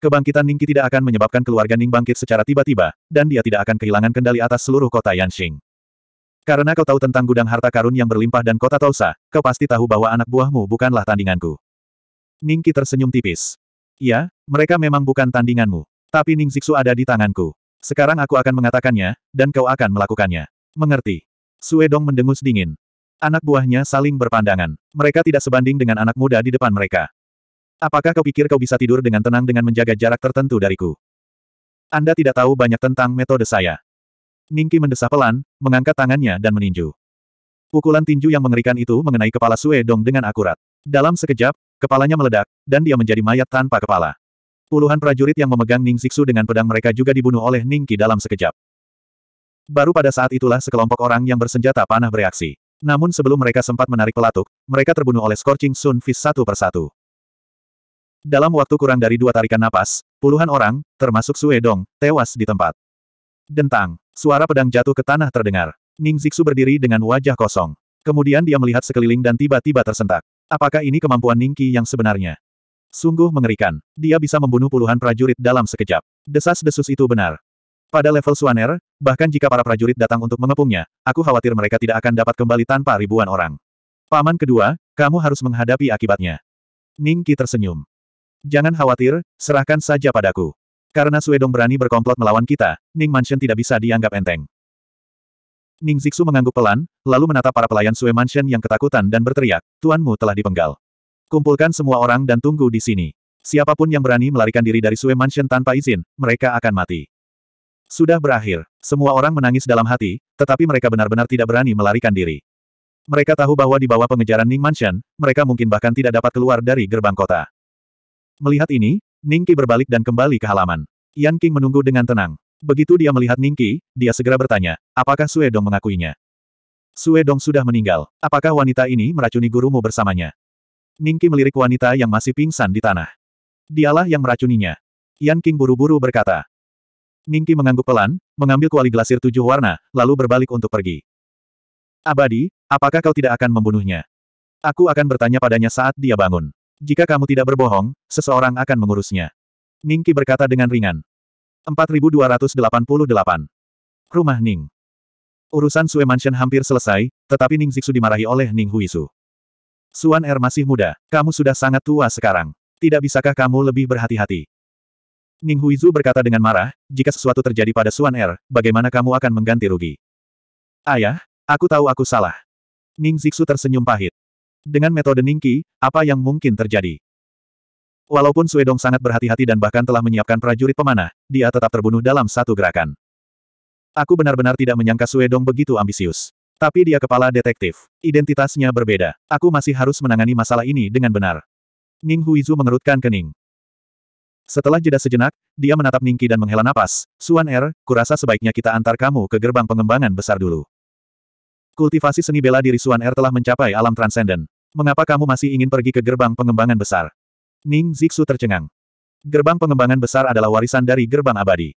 Kebangkitan Ningqi tidak akan menyebabkan keluarga Ning bangkit secara tiba-tiba, dan dia tidak akan kehilangan kendali atas seluruh kota Yanxing. Karena kau tahu tentang gudang harta karun yang berlimpah dan kota Tausa, kau pasti tahu bahwa anak buahmu bukanlah tandinganku. Ningqi tersenyum tipis. Ya, mereka memang bukan tandinganmu. Tapi Ning Zixu ada di tanganku. Sekarang aku akan mengatakannya, dan kau akan melakukannya. Mengerti. Suedong mendengus dingin. Anak buahnya saling berpandangan. Mereka tidak sebanding dengan anak muda di depan mereka. Apakah kau pikir kau bisa tidur dengan tenang dengan menjaga jarak tertentu dariku? Anda tidak tahu banyak tentang metode saya. Ningki mendesah pelan, mengangkat tangannya dan meninju. Pukulan tinju yang mengerikan itu mengenai kepala Sue Dong dengan akurat. Dalam sekejap, kepalanya meledak, dan dia menjadi mayat tanpa kepala. Puluhan prajurit yang memegang Ning Siksu dengan pedang mereka juga dibunuh oleh Ningki dalam sekejap. Baru pada saat itulah sekelompok orang yang bersenjata panah bereaksi. Namun sebelum mereka sempat menarik pelatuk, mereka terbunuh oleh Scorching Sun Fist satu persatu. Dalam waktu kurang dari dua tarikan napas, puluhan orang, termasuk Sue Dong, tewas di tempat. Dentang, suara pedang jatuh ke tanah terdengar. Ning Zixu berdiri dengan wajah kosong. Kemudian dia melihat sekeliling dan tiba-tiba tersentak. Apakah ini kemampuan Ning Ningki yang sebenarnya? Sungguh mengerikan. Dia bisa membunuh puluhan prajurit dalam sekejap. Desas-desus itu benar. Pada level Suaner, bahkan jika para prajurit datang untuk mengepungnya, aku khawatir mereka tidak akan dapat kembali tanpa ribuan orang. Paman kedua, kamu harus menghadapi akibatnya. Ning Ningki tersenyum. Jangan khawatir, serahkan saja padaku. Karena Suedong berani berkomplot melawan kita, Ning Mansion tidak bisa dianggap enteng. Ning Zixu mengangguk pelan, lalu menatap para pelayan Sue Mansion yang ketakutan dan berteriak, Tuanmu telah dipenggal. Kumpulkan semua orang dan tunggu di sini. Siapapun yang berani melarikan diri dari Sue Mansion tanpa izin, mereka akan mati. Sudah berakhir, semua orang menangis dalam hati, tetapi mereka benar-benar tidak berani melarikan diri. Mereka tahu bahwa di bawah pengejaran Ning Mansion, mereka mungkin bahkan tidak dapat keluar dari gerbang kota. Melihat ini, Ningki berbalik dan kembali ke halaman. Yan King menunggu dengan tenang. Begitu dia melihat Ningki, dia segera bertanya, apakah Sue Dong mengakuinya? Sue Dong sudah meninggal. Apakah wanita ini meracuni gurumu bersamanya? Ningki melirik wanita yang masih pingsan di tanah. Dialah yang meracuninya. Yan King buru-buru berkata. Ningki mengangguk pelan, mengambil kuali glasir tujuh warna, lalu berbalik untuk pergi. Abadi, apakah kau tidak akan membunuhnya? Aku akan bertanya padanya saat dia bangun. Jika kamu tidak berbohong, seseorang akan mengurusnya. Ningki berkata dengan ringan. 4288. Rumah Ning. Urusan Sue Mansion hampir selesai, tetapi Ning Zixu dimarahi oleh Ning Huisu. Suan Er masih muda, kamu sudah sangat tua sekarang. Tidak bisakah kamu lebih berhati-hati? Ning Huizu berkata dengan marah, jika sesuatu terjadi pada Suan Er, bagaimana kamu akan mengganti rugi? Ayah, aku tahu aku salah. Ning Zixu tersenyum pahit. Dengan metode Ningki, apa yang mungkin terjadi? Walaupun Suedong sangat berhati-hati dan bahkan telah menyiapkan prajurit pemanah, dia tetap terbunuh dalam satu gerakan. Aku benar-benar tidak menyangka Suedong begitu ambisius. Tapi dia kepala detektif. Identitasnya berbeda. Aku masih harus menangani masalah ini dengan benar. Ning Huizu mengerutkan kening. Setelah jeda sejenak, dia menatap Ningki dan menghela napas. Suan Er, kurasa sebaiknya kita antar kamu ke gerbang pengembangan besar dulu. Kultivasi seni bela diri Suan Er telah mencapai alam transenden. Mengapa kamu masih ingin pergi ke gerbang pengembangan besar? Ning Zixu tercengang. Gerbang pengembangan besar adalah warisan dari gerbang abadi.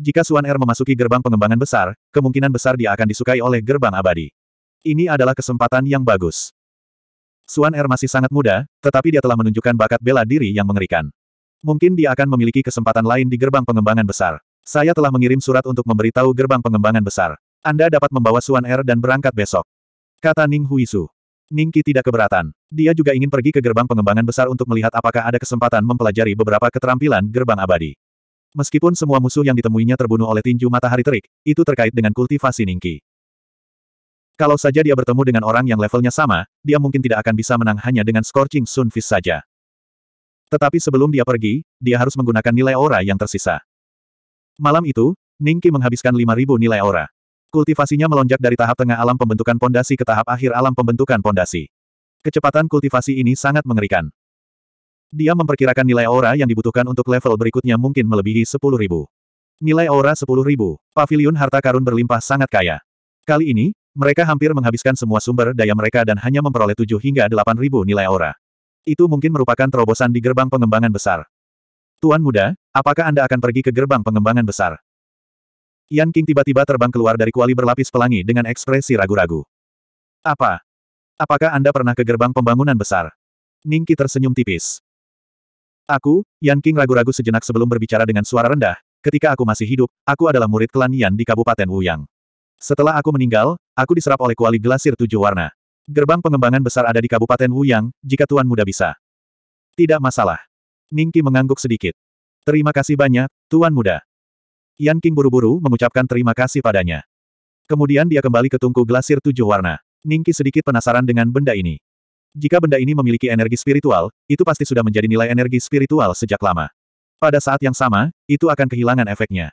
Jika Suan Er memasuki gerbang pengembangan besar, kemungkinan besar dia akan disukai oleh gerbang abadi. Ini adalah kesempatan yang bagus. Suan Er masih sangat muda, tetapi dia telah menunjukkan bakat bela diri yang mengerikan. Mungkin dia akan memiliki kesempatan lain di gerbang pengembangan besar. Saya telah mengirim surat untuk memberitahu gerbang pengembangan besar. Anda dapat membawa Suan Er dan berangkat besok. Kata Ning Huisu. Ningki tidak keberatan. Dia juga ingin pergi ke gerbang pengembangan besar untuk melihat apakah ada kesempatan mempelajari beberapa keterampilan gerbang abadi. Meskipun semua musuh yang ditemuinya terbunuh oleh tinju matahari terik, itu terkait dengan kultivasi Ningki. Kalau saja dia bertemu dengan orang yang levelnya sama, dia mungkin tidak akan bisa menang hanya dengan scorching Sun Fist saja. Tetapi sebelum dia pergi, dia harus menggunakan nilai aura yang tersisa. Malam itu, Ningki menghabiskan 5.000 nilai aura. Kultivasinya melonjak dari tahap tengah alam pembentukan pondasi ke tahap akhir alam pembentukan pondasi. Kecepatan kultivasi ini sangat mengerikan. Dia memperkirakan nilai aura yang dibutuhkan untuk level berikutnya mungkin melebihi 10.000. Nilai aura 10.000, pavilion harta karun berlimpah sangat kaya. Kali ini, mereka hampir menghabiskan semua sumber daya mereka dan hanya memperoleh 7 hingga 8.000 nilai aura. Itu mungkin merupakan terobosan di gerbang pengembangan besar. Tuan muda, apakah Anda akan pergi ke gerbang pengembangan besar? Yan King tiba-tiba terbang keluar dari kuali berlapis pelangi dengan ekspresi ragu-ragu. Apa? Apakah Anda pernah ke gerbang pembangunan besar? Ning Qi tersenyum tipis. Aku, Yan King ragu-ragu sejenak sebelum berbicara dengan suara rendah, ketika aku masih hidup, aku adalah murid klan Yan di Kabupaten Wuyang. Setelah aku meninggal, aku diserap oleh kuali glasir tujuh warna. Gerbang pengembangan besar ada di Kabupaten Wuyang, jika Tuan Muda bisa. Tidak masalah. Ningki mengangguk sedikit. Terima kasih banyak, Tuan Muda. Yan King buru-buru mengucapkan terima kasih padanya. Kemudian dia kembali ke tungku glasir tujuh warna. Ningki sedikit penasaran dengan benda ini. Jika benda ini memiliki energi spiritual, itu pasti sudah menjadi nilai energi spiritual sejak lama. Pada saat yang sama, itu akan kehilangan efeknya.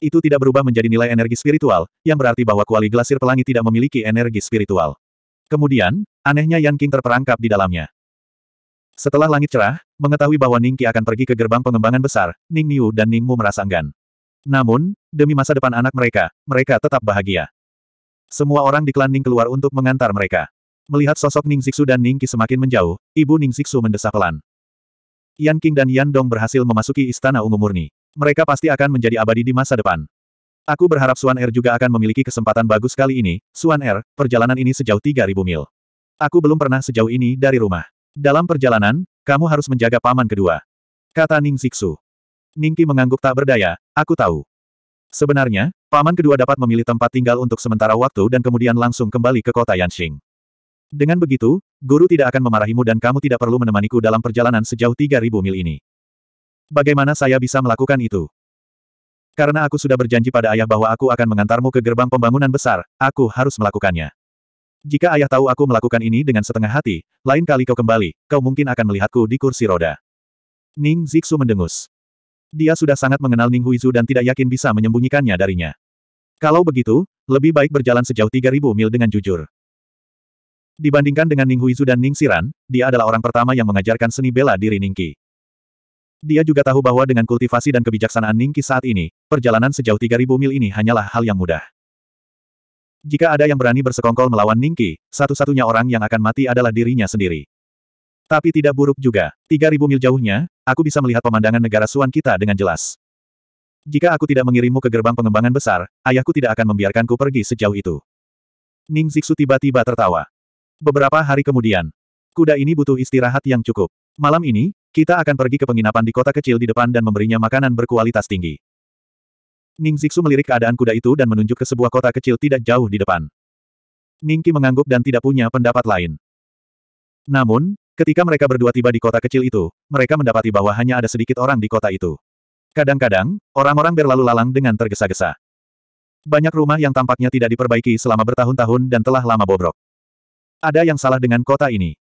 Itu tidak berubah menjadi nilai energi spiritual, yang berarti bahwa kuali glasir pelangi tidak memiliki energi spiritual. Kemudian, anehnya Yan King terperangkap di dalamnya. Setelah langit cerah, mengetahui bahwa Ningki akan pergi ke gerbang pengembangan besar, Ning Niu dan Ningmu merasa enggan. Namun, demi masa depan anak mereka, mereka tetap bahagia. Semua orang di klan Ning keluar untuk mengantar mereka. Melihat sosok Ning Siksu dan Ning Qi semakin menjauh, ibu Ning Siksu mendesak pelan. Yan King dan Yan Dong berhasil memasuki istana ungu murni. Mereka pasti akan menjadi abadi di masa depan. Aku berharap Suan Er juga akan memiliki kesempatan bagus kali ini. Suan Er, perjalanan ini sejauh 3000 mil. Aku belum pernah sejauh ini dari rumah. Dalam perjalanan, kamu harus menjaga paman kedua. Kata Ning Siksu. Ningki mengangguk tak berdaya, aku tahu. Sebenarnya, paman kedua dapat memilih tempat tinggal untuk sementara waktu dan kemudian langsung kembali ke kota Yanxing. Dengan begitu, guru tidak akan memarahimu dan kamu tidak perlu menemaniku dalam perjalanan sejauh 3000 mil ini. Bagaimana saya bisa melakukan itu? Karena aku sudah berjanji pada ayah bahwa aku akan mengantarmu ke gerbang pembangunan besar, aku harus melakukannya. Jika ayah tahu aku melakukan ini dengan setengah hati, lain kali kau kembali, kau mungkin akan melihatku di kursi roda. Ning Zixu mendengus. Dia sudah sangat mengenal Ning Huizu dan tidak yakin bisa menyembunyikannya darinya. Kalau begitu, lebih baik berjalan sejauh 3000 mil dengan jujur. Dibandingkan dengan Ning Huizu dan Ning Siran, dia adalah orang pertama yang mengajarkan seni bela diri Ningqi. Dia juga tahu bahwa dengan kultivasi dan kebijaksanaan Ningqi saat ini, perjalanan sejauh 3000 mil ini hanyalah hal yang mudah. Jika ada yang berani bersekongkol melawan Ningqi, satu-satunya orang yang akan mati adalah dirinya sendiri. Tapi tidak buruk juga. 3000 mil jauhnya, aku bisa melihat pemandangan negara Suan kita dengan jelas. Jika aku tidak mengirimmu ke gerbang pengembangan besar, ayahku tidak akan membiarkanku pergi sejauh itu. Ning Zixu tiba-tiba tertawa. Beberapa hari kemudian, kuda ini butuh istirahat yang cukup. Malam ini, kita akan pergi ke penginapan di kota kecil di depan dan memberinya makanan berkualitas tinggi. Ning Zixu melirik keadaan kuda itu dan menunjuk ke sebuah kota kecil tidak jauh di depan. Ning Ningki mengangguk dan tidak punya pendapat lain. Namun, Ketika mereka berdua tiba di kota kecil itu, mereka mendapati bahwa hanya ada sedikit orang di kota itu. Kadang-kadang, orang-orang berlalu lalang dengan tergesa-gesa. Banyak rumah yang tampaknya tidak diperbaiki selama bertahun-tahun dan telah lama bobrok. Ada yang salah dengan kota ini.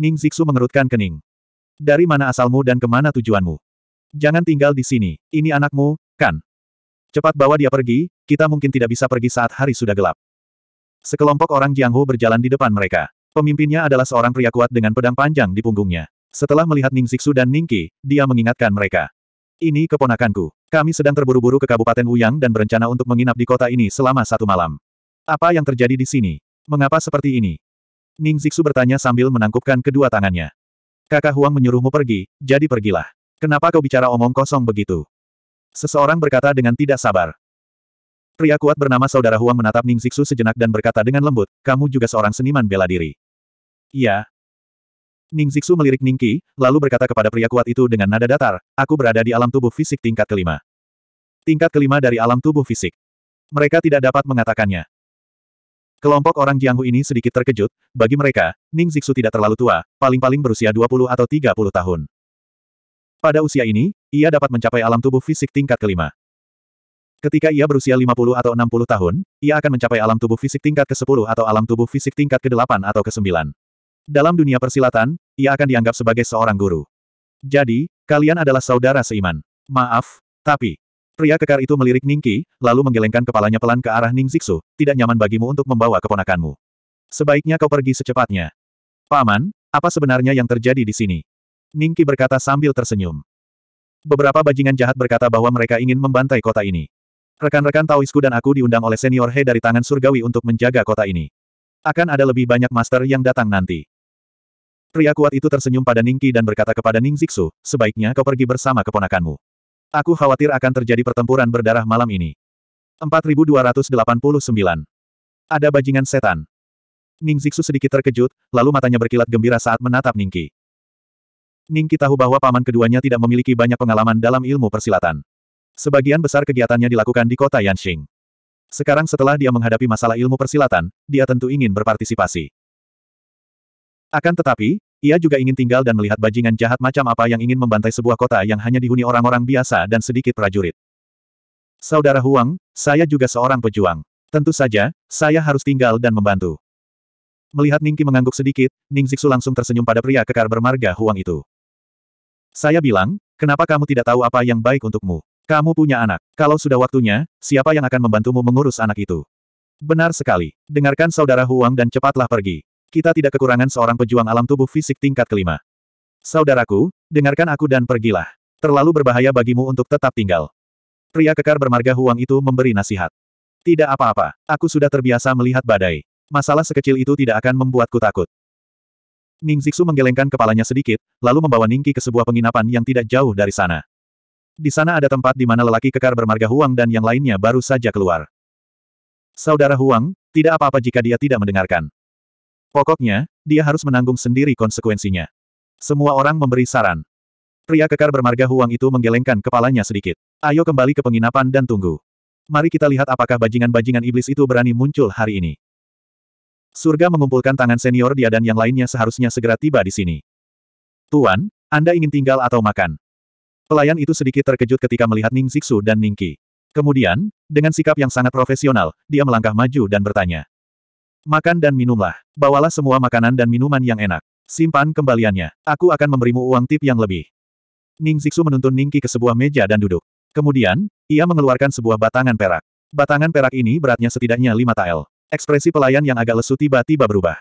Ning Zixu mengerutkan kening. Dari mana asalmu dan kemana tujuanmu? Jangan tinggal di sini, ini anakmu, kan? Cepat bawa dia pergi, kita mungkin tidak bisa pergi saat hari sudah gelap. Sekelompok orang Jianghu berjalan di depan mereka. Pemimpinnya adalah seorang pria kuat dengan pedang panjang di punggungnya. Setelah melihat Ning Siksu dan Ningki, dia mengingatkan mereka. Ini keponakanku. Kami sedang terburu-buru ke Kabupaten Wuyang dan berencana untuk menginap di kota ini selama satu malam. Apa yang terjadi di sini? Mengapa seperti ini? Ning Siksu bertanya sambil menangkupkan kedua tangannya. Kakak Huang menyuruhmu pergi, jadi pergilah. Kenapa kau bicara omong kosong begitu? Seseorang berkata dengan tidak sabar. Pria kuat bernama Saudara Huang menatap Ning Siksu sejenak dan berkata dengan lembut, kamu juga seorang seniman bela diri. Iya. Ning Zixu melirik Ning Qi, lalu berkata kepada pria kuat itu dengan nada datar, aku berada di alam tubuh fisik tingkat kelima. Tingkat kelima dari alam tubuh fisik. Mereka tidak dapat mengatakannya. Kelompok orang Jianghu ini sedikit terkejut, bagi mereka, Ning Zixu tidak terlalu tua, paling-paling berusia 20 atau 30 tahun. Pada usia ini, ia dapat mencapai alam tubuh fisik tingkat kelima. Ketika ia berusia 50 atau 60 tahun, ia akan mencapai alam tubuh fisik tingkat ke-10 atau alam tubuh fisik tingkat ke-8 atau ke-9. Dalam dunia persilatan, ia akan dianggap sebagai seorang guru. Jadi, kalian adalah saudara seiman. Maaf, tapi... Pria kekar itu melirik Ningki, lalu menggelengkan kepalanya pelan ke arah Ning Zixu, tidak nyaman bagimu untuk membawa keponakanmu. Sebaiknya kau pergi secepatnya. Paman, apa sebenarnya yang terjadi di sini? Ningki berkata sambil tersenyum. Beberapa bajingan jahat berkata bahwa mereka ingin membantai kota ini. Rekan-rekan Taoisku dan aku diundang oleh senior He dari tangan surgawi untuk menjaga kota ini. Akan ada lebih banyak master yang datang nanti. Pria kuat itu tersenyum pada Ningqi dan berkata kepada Ning Zixu, sebaiknya kau pergi bersama keponakanmu. Aku khawatir akan terjadi pertempuran berdarah malam ini. 4289. Ada bajingan setan. Ning Zixu sedikit terkejut, lalu matanya berkilat gembira saat menatap Ningqi. Ningqi tahu bahwa paman keduanya tidak memiliki banyak pengalaman dalam ilmu persilatan. Sebagian besar kegiatannya dilakukan di kota Yanxing. Sekarang setelah dia menghadapi masalah ilmu persilatan, dia tentu ingin berpartisipasi. Akan tetapi, ia juga ingin tinggal dan melihat bajingan jahat macam apa yang ingin membantai sebuah kota yang hanya dihuni orang-orang biasa dan sedikit prajurit. Saudara Huang, saya juga seorang pejuang. Tentu saja, saya harus tinggal dan membantu. Melihat Ningki mengangguk sedikit, Ning Zixu langsung tersenyum pada pria kekar bermarga Huang itu. Saya bilang, kenapa kamu tidak tahu apa yang baik untukmu? Kamu punya anak. Kalau sudah waktunya, siapa yang akan membantumu mengurus anak itu? Benar sekali. Dengarkan saudara Huang dan cepatlah pergi. Kita tidak kekurangan seorang pejuang alam tubuh fisik tingkat kelima. Saudaraku, dengarkan aku dan pergilah. Terlalu berbahaya bagimu untuk tetap tinggal. Pria kekar bermarga Huang itu memberi nasihat. Tidak apa-apa, aku sudah terbiasa melihat badai. Masalah sekecil itu tidak akan membuatku takut. Ning Zixu menggelengkan kepalanya sedikit, lalu membawa Ningki ke sebuah penginapan yang tidak jauh dari sana. Di sana ada tempat di mana lelaki kekar bermarga Huang dan yang lainnya baru saja keluar. Saudara Huang, tidak apa-apa jika dia tidak mendengarkan. Pokoknya, dia harus menanggung sendiri konsekuensinya. Semua orang memberi saran. Pria kekar bermarga Huang itu menggelengkan kepalanya sedikit. Ayo kembali ke penginapan dan tunggu. Mari kita lihat apakah bajingan-bajingan iblis itu berani muncul hari ini. Surga mengumpulkan tangan senior dia dan yang lainnya seharusnya segera tiba di sini. Tuan, Anda ingin tinggal atau makan? Pelayan itu sedikit terkejut ketika melihat Ning Zixu dan Ning Ningki. Kemudian, dengan sikap yang sangat profesional, dia melangkah maju dan bertanya. Makan dan minumlah. Bawalah semua makanan dan minuman yang enak. Simpan kembaliannya. Aku akan memberimu uang tip yang lebih. Ning Zixu menuntun Ningki ke sebuah meja dan duduk. Kemudian, ia mengeluarkan sebuah batangan perak. Batangan perak ini beratnya setidaknya lima tael. Ekspresi pelayan yang agak lesu tiba-tiba berubah.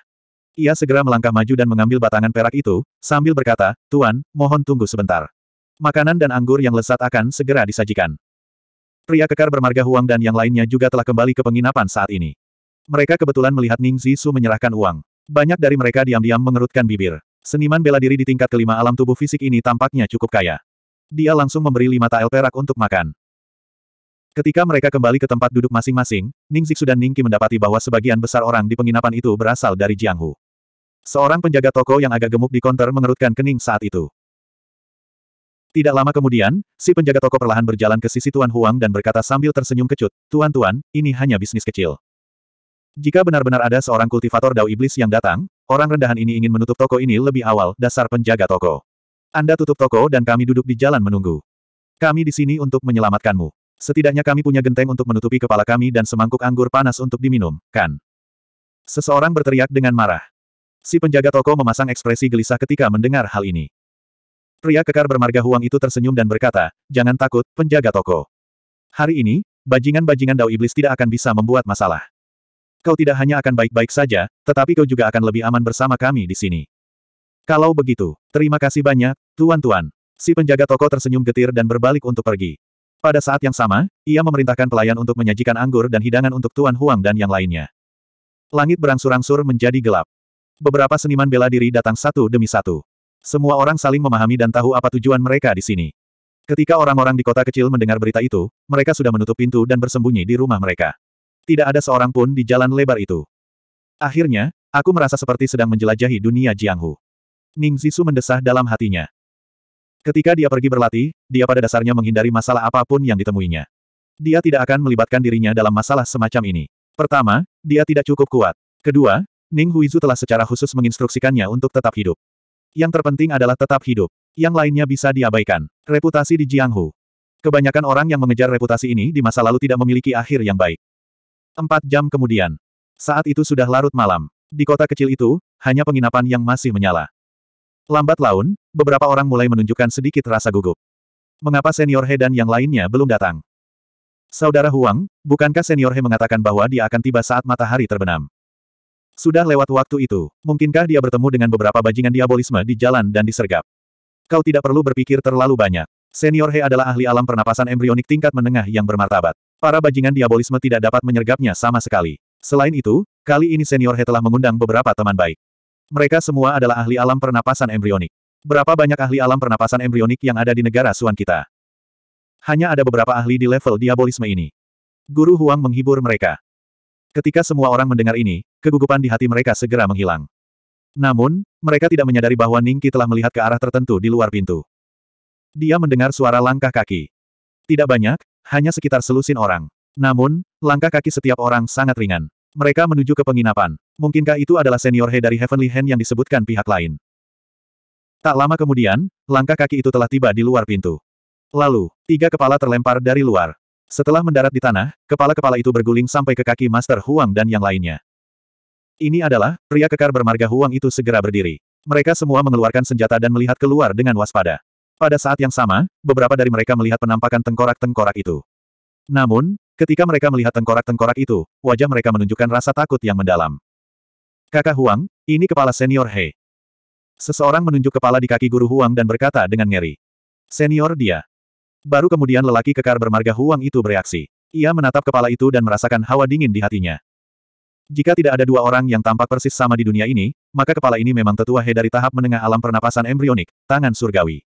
Ia segera melangkah maju dan mengambil batangan perak itu, sambil berkata, Tuan, mohon tunggu sebentar. Makanan dan anggur yang lesat akan segera disajikan. Pria kekar bermarga Huang dan yang lainnya juga telah kembali ke penginapan saat ini. Mereka kebetulan melihat Ning Zisu menyerahkan uang. Banyak dari mereka diam-diam mengerutkan bibir. Seniman bela diri di tingkat kelima alam tubuh fisik ini tampaknya cukup kaya. Dia langsung memberi lima tael perak untuk makan. Ketika mereka kembali ke tempat duduk masing-masing, Ning Zixu dan Ning Qi mendapati bahwa sebagian besar orang di penginapan itu berasal dari Jianghu. Seorang penjaga toko yang agak gemuk di konter mengerutkan kening saat itu. Tidak lama kemudian, si penjaga toko perlahan berjalan ke sisi Tuan Huang dan berkata sambil tersenyum kecut, Tuan-tuan, ini hanya bisnis kecil. Jika benar-benar ada seorang kultivator dao iblis yang datang, orang rendahan ini ingin menutup toko ini lebih awal, dasar penjaga toko. Anda tutup toko dan kami duduk di jalan menunggu. Kami di sini untuk menyelamatkanmu. Setidaknya kami punya genteng untuk menutupi kepala kami dan semangkuk anggur panas untuk diminum, kan? Seseorang berteriak dengan marah. Si penjaga toko memasang ekspresi gelisah ketika mendengar hal ini. Pria kekar bermarga Huang itu tersenyum dan berkata, Jangan takut, penjaga toko. Hari ini, bajingan-bajingan dao iblis tidak akan bisa membuat masalah. Kau tidak hanya akan baik-baik saja, tetapi kau juga akan lebih aman bersama kami di sini. Kalau begitu, terima kasih banyak, tuan-tuan. Si penjaga toko tersenyum getir dan berbalik untuk pergi. Pada saat yang sama, ia memerintahkan pelayan untuk menyajikan anggur dan hidangan untuk Tuan Huang dan yang lainnya. Langit berangsur-angsur menjadi gelap. Beberapa seniman bela diri datang satu demi satu. Semua orang saling memahami dan tahu apa tujuan mereka di sini. Ketika orang-orang di kota kecil mendengar berita itu, mereka sudah menutup pintu dan bersembunyi di rumah mereka. Tidak ada seorang pun di jalan lebar itu. Akhirnya, aku merasa seperti sedang menjelajahi dunia Jianghu. Ning Zisu mendesah dalam hatinya. Ketika dia pergi berlatih, dia pada dasarnya menghindari masalah apapun yang ditemuinya. Dia tidak akan melibatkan dirinya dalam masalah semacam ini. Pertama, dia tidak cukup kuat. Kedua, Ning Huizu telah secara khusus menginstruksikannya untuk tetap hidup. Yang terpenting adalah tetap hidup. Yang lainnya bisa diabaikan. Reputasi di Jianghu. Kebanyakan orang yang mengejar reputasi ini di masa lalu tidak memiliki akhir yang baik. Empat jam kemudian. Saat itu sudah larut malam. Di kota kecil itu, hanya penginapan yang masih menyala. Lambat laun, beberapa orang mulai menunjukkan sedikit rasa gugup. Mengapa senior He dan yang lainnya belum datang? Saudara Huang, bukankah senior He mengatakan bahwa dia akan tiba saat matahari terbenam? Sudah lewat waktu itu, mungkinkah dia bertemu dengan beberapa bajingan diabolisme di jalan dan disergap? Kau tidak perlu berpikir terlalu banyak. Senior He adalah ahli alam pernapasan embrionik tingkat menengah yang bermartabat. Para bajingan diabolisme tidak dapat menyergapnya sama sekali. Selain itu, kali ini senior He telah mengundang beberapa teman baik. Mereka semua adalah ahli alam pernapasan embrionik. Berapa banyak ahli alam pernapasan embrionik yang ada di negara Suan kita? Hanya ada beberapa ahli di level diabolisme ini. Guru Huang menghibur mereka. Ketika semua orang mendengar ini, kegugupan di hati mereka segera menghilang. Namun, mereka tidak menyadari bahwa Ningki telah melihat ke arah tertentu di luar pintu. Dia mendengar suara langkah kaki. Tidak banyak, hanya sekitar selusin orang. Namun, langkah kaki setiap orang sangat ringan. Mereka menuju ke penginapan. Mungkinkah itu adalah senior He dari Heavenly Hand yang disebutkan pihak lain? Tak lama kemudian, langkah kaki itu telah tiba di luar pintu. Lalu, tiga kepala terlempar dari luar. Setelah mendarat di tanah, kepala-kepala itu berguling sampai ke kaki Master Huang dan yang lainnya. Ini adalah, pria kekar bermarga Huang itu segera berdiri. Mereka semua mengeluarkan senjata dan melihat keluar dengan waspada. Pada saat yang sama, beberapa dari mereka melihat penampakan tengkorak-tengkorak itu. Namun, ketika mereka melihat tengkorak-tengkorak itu, wajah mereka menunjukkan rasa takut yang mendalam. Kakak Huang, ini kepala senior He. Seseorang menunjuk kepala di kaki guru Huang dan berkata dengan ngeri. Senior dia. Baru kemudian lelaki kekar bermarga Huang itu bereaksi. Ia menatap kepala itu dan merasakan hawa dingin di hatinya. Jika tidak ada dua orang yang tampak persis sama di dunia ini, maka kepala ini memang tetua He dari tahap menengah alam pernapasan embrionik, tangan surgawi.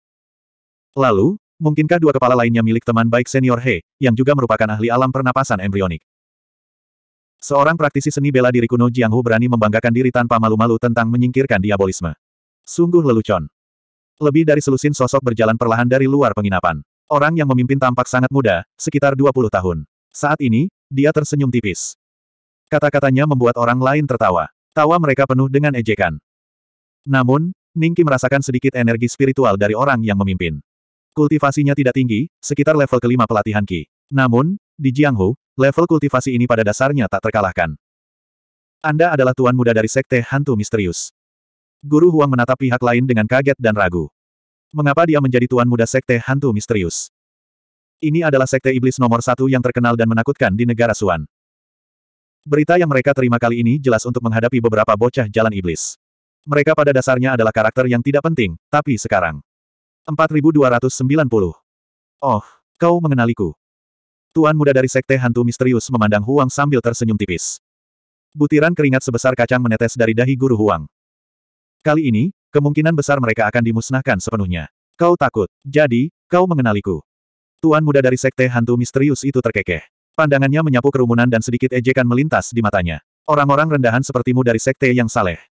Lalu, mungkinkah dua kepala lainnya milik teman baik senior He, yang juga merupakan ahli alam pernapasan embrionik? Seorang praktisi seni bela diri kuno Jianghu berani membanggakan diri tanpa malu-malu tentang menyingkirkan diabolisme. Sungguh lelucon. Lebih dari selusin sosok berjalan perlahan dari luar penginapan. Orang yang memimpin tampak sangat muda, sekitar 20 tahun. Saat ini, dia tersenyum tipis. Kata-katanya membuat orang lain tertawa. Tawa mereka penuh dengan ejekan. Namun, Ningki merasakan sedikit energi spiritual dari orang yang memimpin. Kultivasinya tidak tinggi, sekitar level kelima pelatihan ki. Namun, di Jianghu, level kultivasi ini pada dasarnya tak terkalahkan. Anda adalah tuan muda dari Sekte Hantu Misterius. Guru Huang menatap pihak lain dengan kaget dan ragu. Mengapa dia menjadi tuan muda Sekte Hantu Misterius? Ini adalah Sekte Iblis nomor satu yang terkenal dan menakutkan di negara Suan. Berita yang mereka terima kali ini jelas untuk menghadapi beberapa bocah jalan iblis. Mereka pada dasarnya adalah karakter yang tidak penting, tapi sekarang. 4290. Oh, kau mengenaliku. Tuan muda dari sekte hantu misterius memandang Huang sambil tersenyum tipis. Butiran keringat sebesar kacang menetes dari dahi guru Huang. Kali ini, kemungkinan besar mereka akan dimusnahkan sepenuhnya. Kau takut, jadi, kau mengenaliku. Tuan muda dari sekte hantu misterius itu terkekeh. Pandangannya menyapu kerumunan dan sedikit ejekan melintas di matanya. Orang-orang rendahan sepertimu dari sekte yang saleh.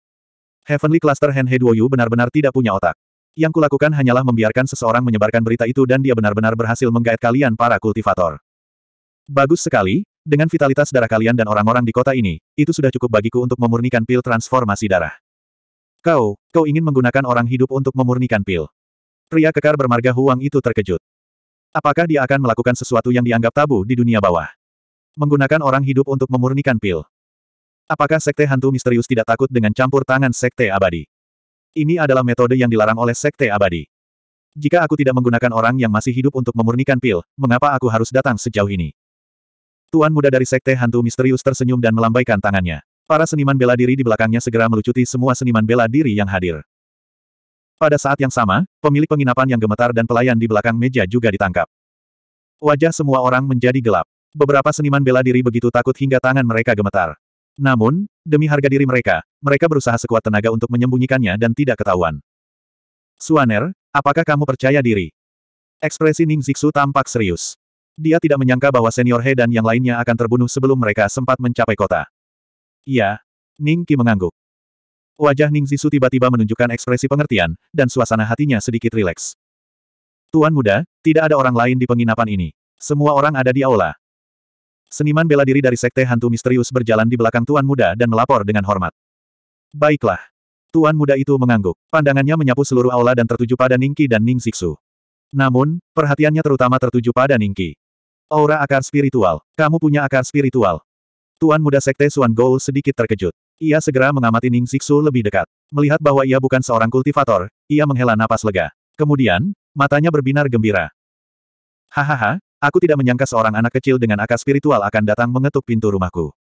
Heavenly Cluster Hand He Duoyu benar-benar tidak punya otak. Yang kulakukan hanyalah membiarkan seseorang menyebarkan berita itu dan dia benar-benar berhasil menggait kalian para kultivator. Bagus sekali, dengan vitalitas darah kalian dan orang-orang di kota ini, itu sudah cukup bagiku untuk memurnikan pil transformasi darah. Kau, kau ingin menggunakan orang hidup untuk memurnikan pil. Pria kekar bermarga Huang itu terkejut. Apakah dia akan melakukan sesuatu yang dianggap tabu di dunia bawah? Menggunakan orang hidup untuk memurnikan pil. Apakah sekte hantu misterius tidak takut dengan campur tangan sekte abadi? Ini adalah metode yang dilarang oleh Sekte Abadi. Jika aku tidak menggunakan orang yang masih hidup untuk memurnikan pil, mengapa aku harus datang sejauh ini? Tuan muda dari Sekte Hantu Misterius tersenyum dan melambaikan tangannya. Para seniman bela diri di belakangnya segera melucuti semua seniman bela diri yang hadir. Pada saat yang sama, pemilik penginapan yang gemetar dan pelayan di belakang meja juga ditangkap. Wajah semua orang menjadi gelap. Beberapa seniman bela diri begitu takut hingga tangan mereka gemetar. Namun, demi harga diri mereka, mereka berusaha sekuat tenaga untuk menyembunyikannya dan tidak ketahuan. Suaner, apakah kamu percaya diri? Ekspresi Ning Zixu tampak serius. Dia tidak menyangka bahwa senior He dan yang lainnya akan terbunuh sebelum mereka sempat mencapai kota. Iya. Ning Qi mengangguk. Wajah Ning Zixu tiba-tiba menunjukkan ekspresi pengertian, dan suasana hatinya sedikit rileks. Tuan muda, tidak ada orang lain di penginapan ini. Semua orang ada di aula. Seniman bela diri dari Sekte Hantu Misterius berjalan di belakang Tuan Muda dan melapor dengan hormat. Baiklah. Tuan Muda itu mengangguk. Pandangannya menyapu seluruh aula dan tertuju pada Ningki dan Ning Siksu. Namun, perhatiannya terutama tertuju pada Ningki. Aura akar spiritual. Kamu punya akar spiritual. Tuan Muda Sekte Suan Goul sedikit terkejut. Ia segera mengamati Ning Siksu lebih dekat. Melihat bahwa ia bukan seorang kultivator, ia menghela napas lega. Kemudian, matanya berbinar gembira. Hahaha, Aku tidak menyangka seorang anak kecil dengan akar spiritual akan datang mengetuk pintu rumahku.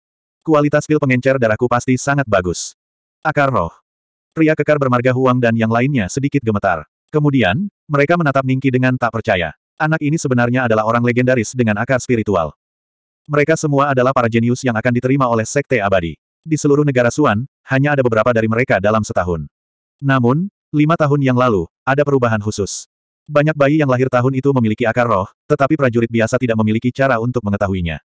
Kualitas pil pengencer darahku pasti sangat bagus. Akar roh. Pria kekar bermarga Huang dan yang lainnya sedikit gemetar. Kemudian, mereka menatap Ningki dengan tak percaya. Anak ini sebenarnya adalah orang legendaris dengan akar spiritual. Mereka semua adalah para jenius yang akan diterima oleh Sekte Abadi. Di seluruh negara Suan, hanya ada beberapa dari mereka dalam setahun. Namun, lima tahun yang lalu, ada perubahan khusus. Banyak bayi yang lahir tahun itu memiliki akar roh, tetapi prajurit biasa tidak memiliki cara untuk mengetahuinya.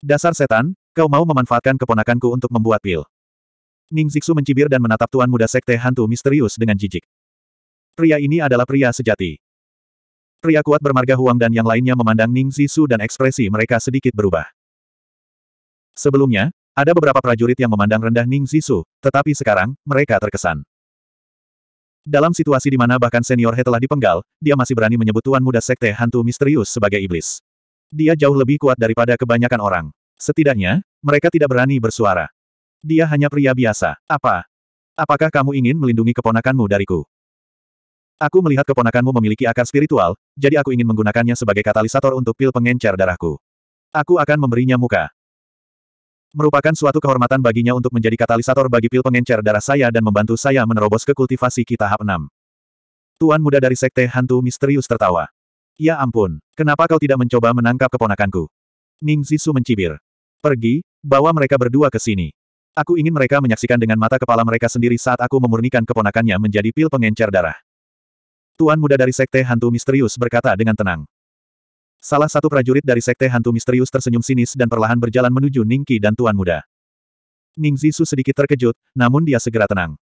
Dasar setan, kau mau memanfaatkan keponakanku untuk membuat pil. Ning Zixu mencibir dan menatap tuan muda sekte hantu misterius dengan jijik. Pria ini adalah pria sejati. Pria kuat bermarga Huang dan yang lainnya memandang Ning Zixu dan ekspresi mereka sedikit berubah. Sebelumnya, ada beberapa prajurit yang memandang rendah Ning Zixu, tetapi sekarang, mereka terkesan. Dalam situasi di mana bahkan senior He telah dipenggal, dia masih berani menyebut tuan muda sekte hantu misterius sebagai iblis. Dia jauh lebih kuat daripada kebanyakan orang. Setidaknya, mereka tidak berani bersuara. Dia hanya pria biasa. Apa? Apakah kamu ingin melindungi keponakanmu dariku? Aku melihat keponakanmu memiliki akar spiritual, jadi aku ingin menggunakannya sebagai katalisator untuk pil pengencer darahku. Aku akan memberinya muka. Merupakan suatu kehormatan baginya untuk menjadi katalisator bagi pil pengencer darah saya dan membantu saya menerobos ke kultivasi kita tahap 6. Tuan muda dari sekte hantu misterius tertawa. Ya ampun, kenapa kau tidak mencoba menangkap keponakanku? Ning Zisu mencibir. Pergi, bawa mereka berdua ke sini. Aku ingin mereka menyaksikan dengan mata kepala mereka sendiri saat aku memurnikan keponakannya menjadi pil pengencer darah. Tuan muda dari sekte hantu misterius berkata dengan tenang. Salah satu prajurit dari Sekte Hantu Misterius tersenyum sinis dan perlahan berjalan menuju Ningki dan Tuan Muda. Ning Zisu sedikit terkejut, namun dia segera tenang.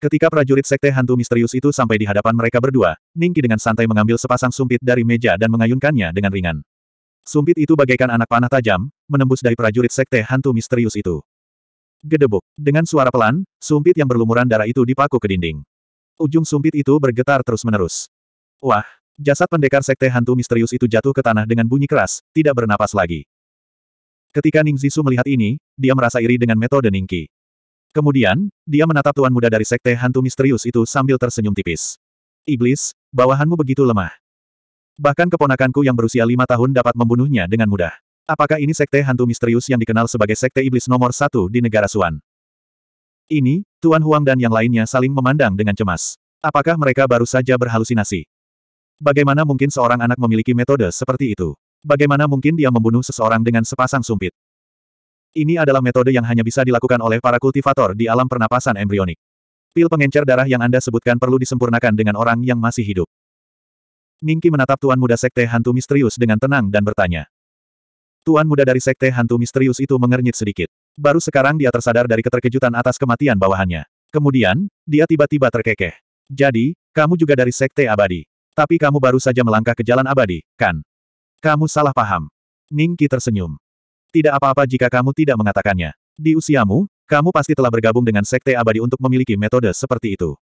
Ketika prajurit Sekte Hantu Misterius itu sampai di hadapan mereka berdua, Ningki dengan santai mengambil sepasang sumpit dari meja dan mengayunkannya dengan ringan. Sumpit itu bagaikan anak panah tajam, menembus dari prajurit Sekte Hantu Misterius itu. Gedebuk. Dengan suara pelan, sumpit yang berlumuran darah itu dipaku ke dinding. Ujung sumpit itu bergetar terus-menerus. Wah, Jasad pendekar sekte hantu misterius itu jatuh ke tanah dengan bunyi keras, tidak bernapas lagi. Ketika Ning Zisu melihat ini, dia merasa iri dengan metode Qi. Kemudian, dia menatap tuan muda dari sekte hantu misterius itu sambil tersenyum tipis. Iblis, bawahanmu begitu lemah. Bahkan keponakanku yang berusia lima tahun dapat membunuhnya dengan mudah. Apakah ini sekte hantu misterius yang dikenal sebagai sekte iblis nomor satu di negara Suan? Ini, Tuan Huang dan yang lainnya saling memandang dengan cemas. Apakah mereka baru saja berhalusinasi? Bagaimana mungkin seorang anak memiliki metode seperti itu? Bagaimana mungkin dia membunuh seseorang dengan sepasang sumpit? Ini adalah metode yang hanya bisa dilakukan oleh para kultivator di alam pernapasan embrionik. Pil pengencer darah yang Anda sebutkan perlu disempurnakan dengan orang yang masih hidup. Ningki menatap Tuan Muda Sekte Hantu Misterius dengan tenang dan bertanya. Tuan Muda dari Sekte Hantu Misterius itu mengernyit sedikit. Baru sekarang dia tersadar dari keterkejutan atas kematian bawahannya. Kemudian, dia tiba-tiba terkekeh. Jadi, kamu juga dari Sekte Abadi. Tapi kamu baru saja melangkah ke jalan abadi, kan? Kamu salah paham. Ning Qi tersenyum. Tidak apa-apa jika kamu tidak mengatakannya. Di usiamu, kamu pasti telah bergabung dengan Sekte Abadi untuk memiliki metode seperti itu.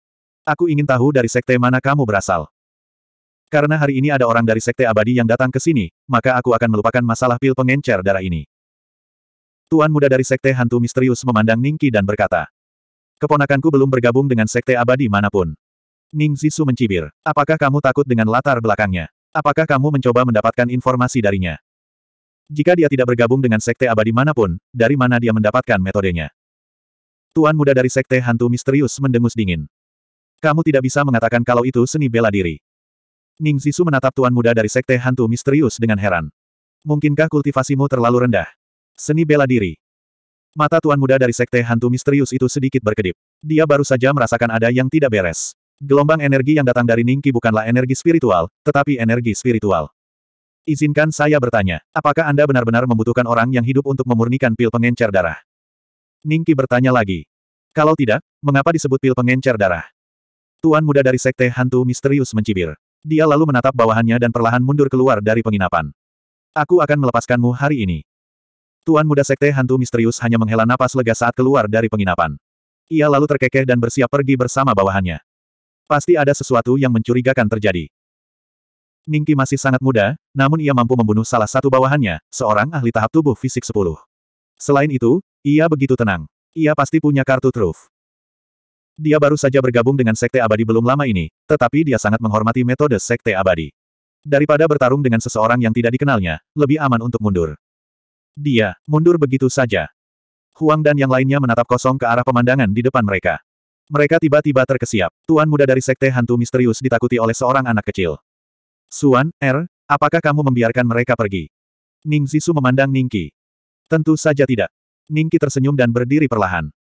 Aku ingin tahu dari Sekte mana kamu berasal. Karena hari ini ada orang dari Sekte Abadi yang datang ke sini, maka aku akan melupakan masalah pil pengencer darah ini. Tuan muda dari Sekte Hantu Misterius memandang Ningki dan berkata, Keponakanku belum bergabung dengan Sekte Abadi manapun. Ning Zisu mencibir. Apakah kamu takut dengan latar belakangnya? Apakah kamu mencoba mendapatkan informasi darinya? Jika dia tidak bergabung dengan sekte abadi manapun, dari mana dia mendapatkan metodenya? Tuan muda dari sekte hantu misterius mendengus dingin. Kamu tidak bisa mengatakan kalau itu seni bela diri. Ning Zisu menatap tuan muda dari sekte hantu misterius dengan heran. Mungkinkah kultivasimu terlalu rendah? Seni bela diri. Mata tuan muda dari sekte hantu misterius itu sedikit berkedip. Dia baru saja merasakan ada yang tidak beres. Gelombang energi yang datang dari Ningki bukanlah energi spiritual, tetapi energi spiritual. Izinkan saya bertanya, apakah Anda benar-benar membutuhkan orang yang hidup untuk memurnikan pil pengencer darah? Ningki bertanya lagi. Kalau tidak, mengapa disebut pil pengencer darah? Tuan muda dari sekte hantu misterius mencibir. Dia lalu menatap bawahannya dan perlahan mundur keluar dari penginapan. Aku akan melepaskanmu hari ini. Tuan muda sekte hantu misterius hanya menghela napas lega saat keluar dari penginapan. Ia lalu terkekeh dan bersiap pergi bersama bawahannya. Pasti ada sesuatu yang mencurigakan terjadi. Ningki masih sangat muda, namun ia mampu membunuh salah satu bawahannya, seorang ahli tahap tubuh fisik 10. Selain itu, ia begitu tenang. Ia pasti punya kartu truf. Dia baru saja bergabung dengan Sekte Abadi belum lama ini, tetapi dia sangat menghormati metode Sekte Abadi. Daripada bertarung dengan seseorang yang tidak dikenalnya, lebih aman untuk mundur. Dia, mundur begitu saja. Huang dan yang lainnya menatap kosong ke arah pemandangan di depan mereka. Mereka tiba-tiba terkesiap. Tuan muda dari sekte hantu misterius ditakuti oleh seorang anak kecil. Suan, Er, apakah kamu membiarkan mereka pergi? Ning Zisu memandang Ningki. Tentu saja tidak. Ningki tersenyum dan berdiri perlahan.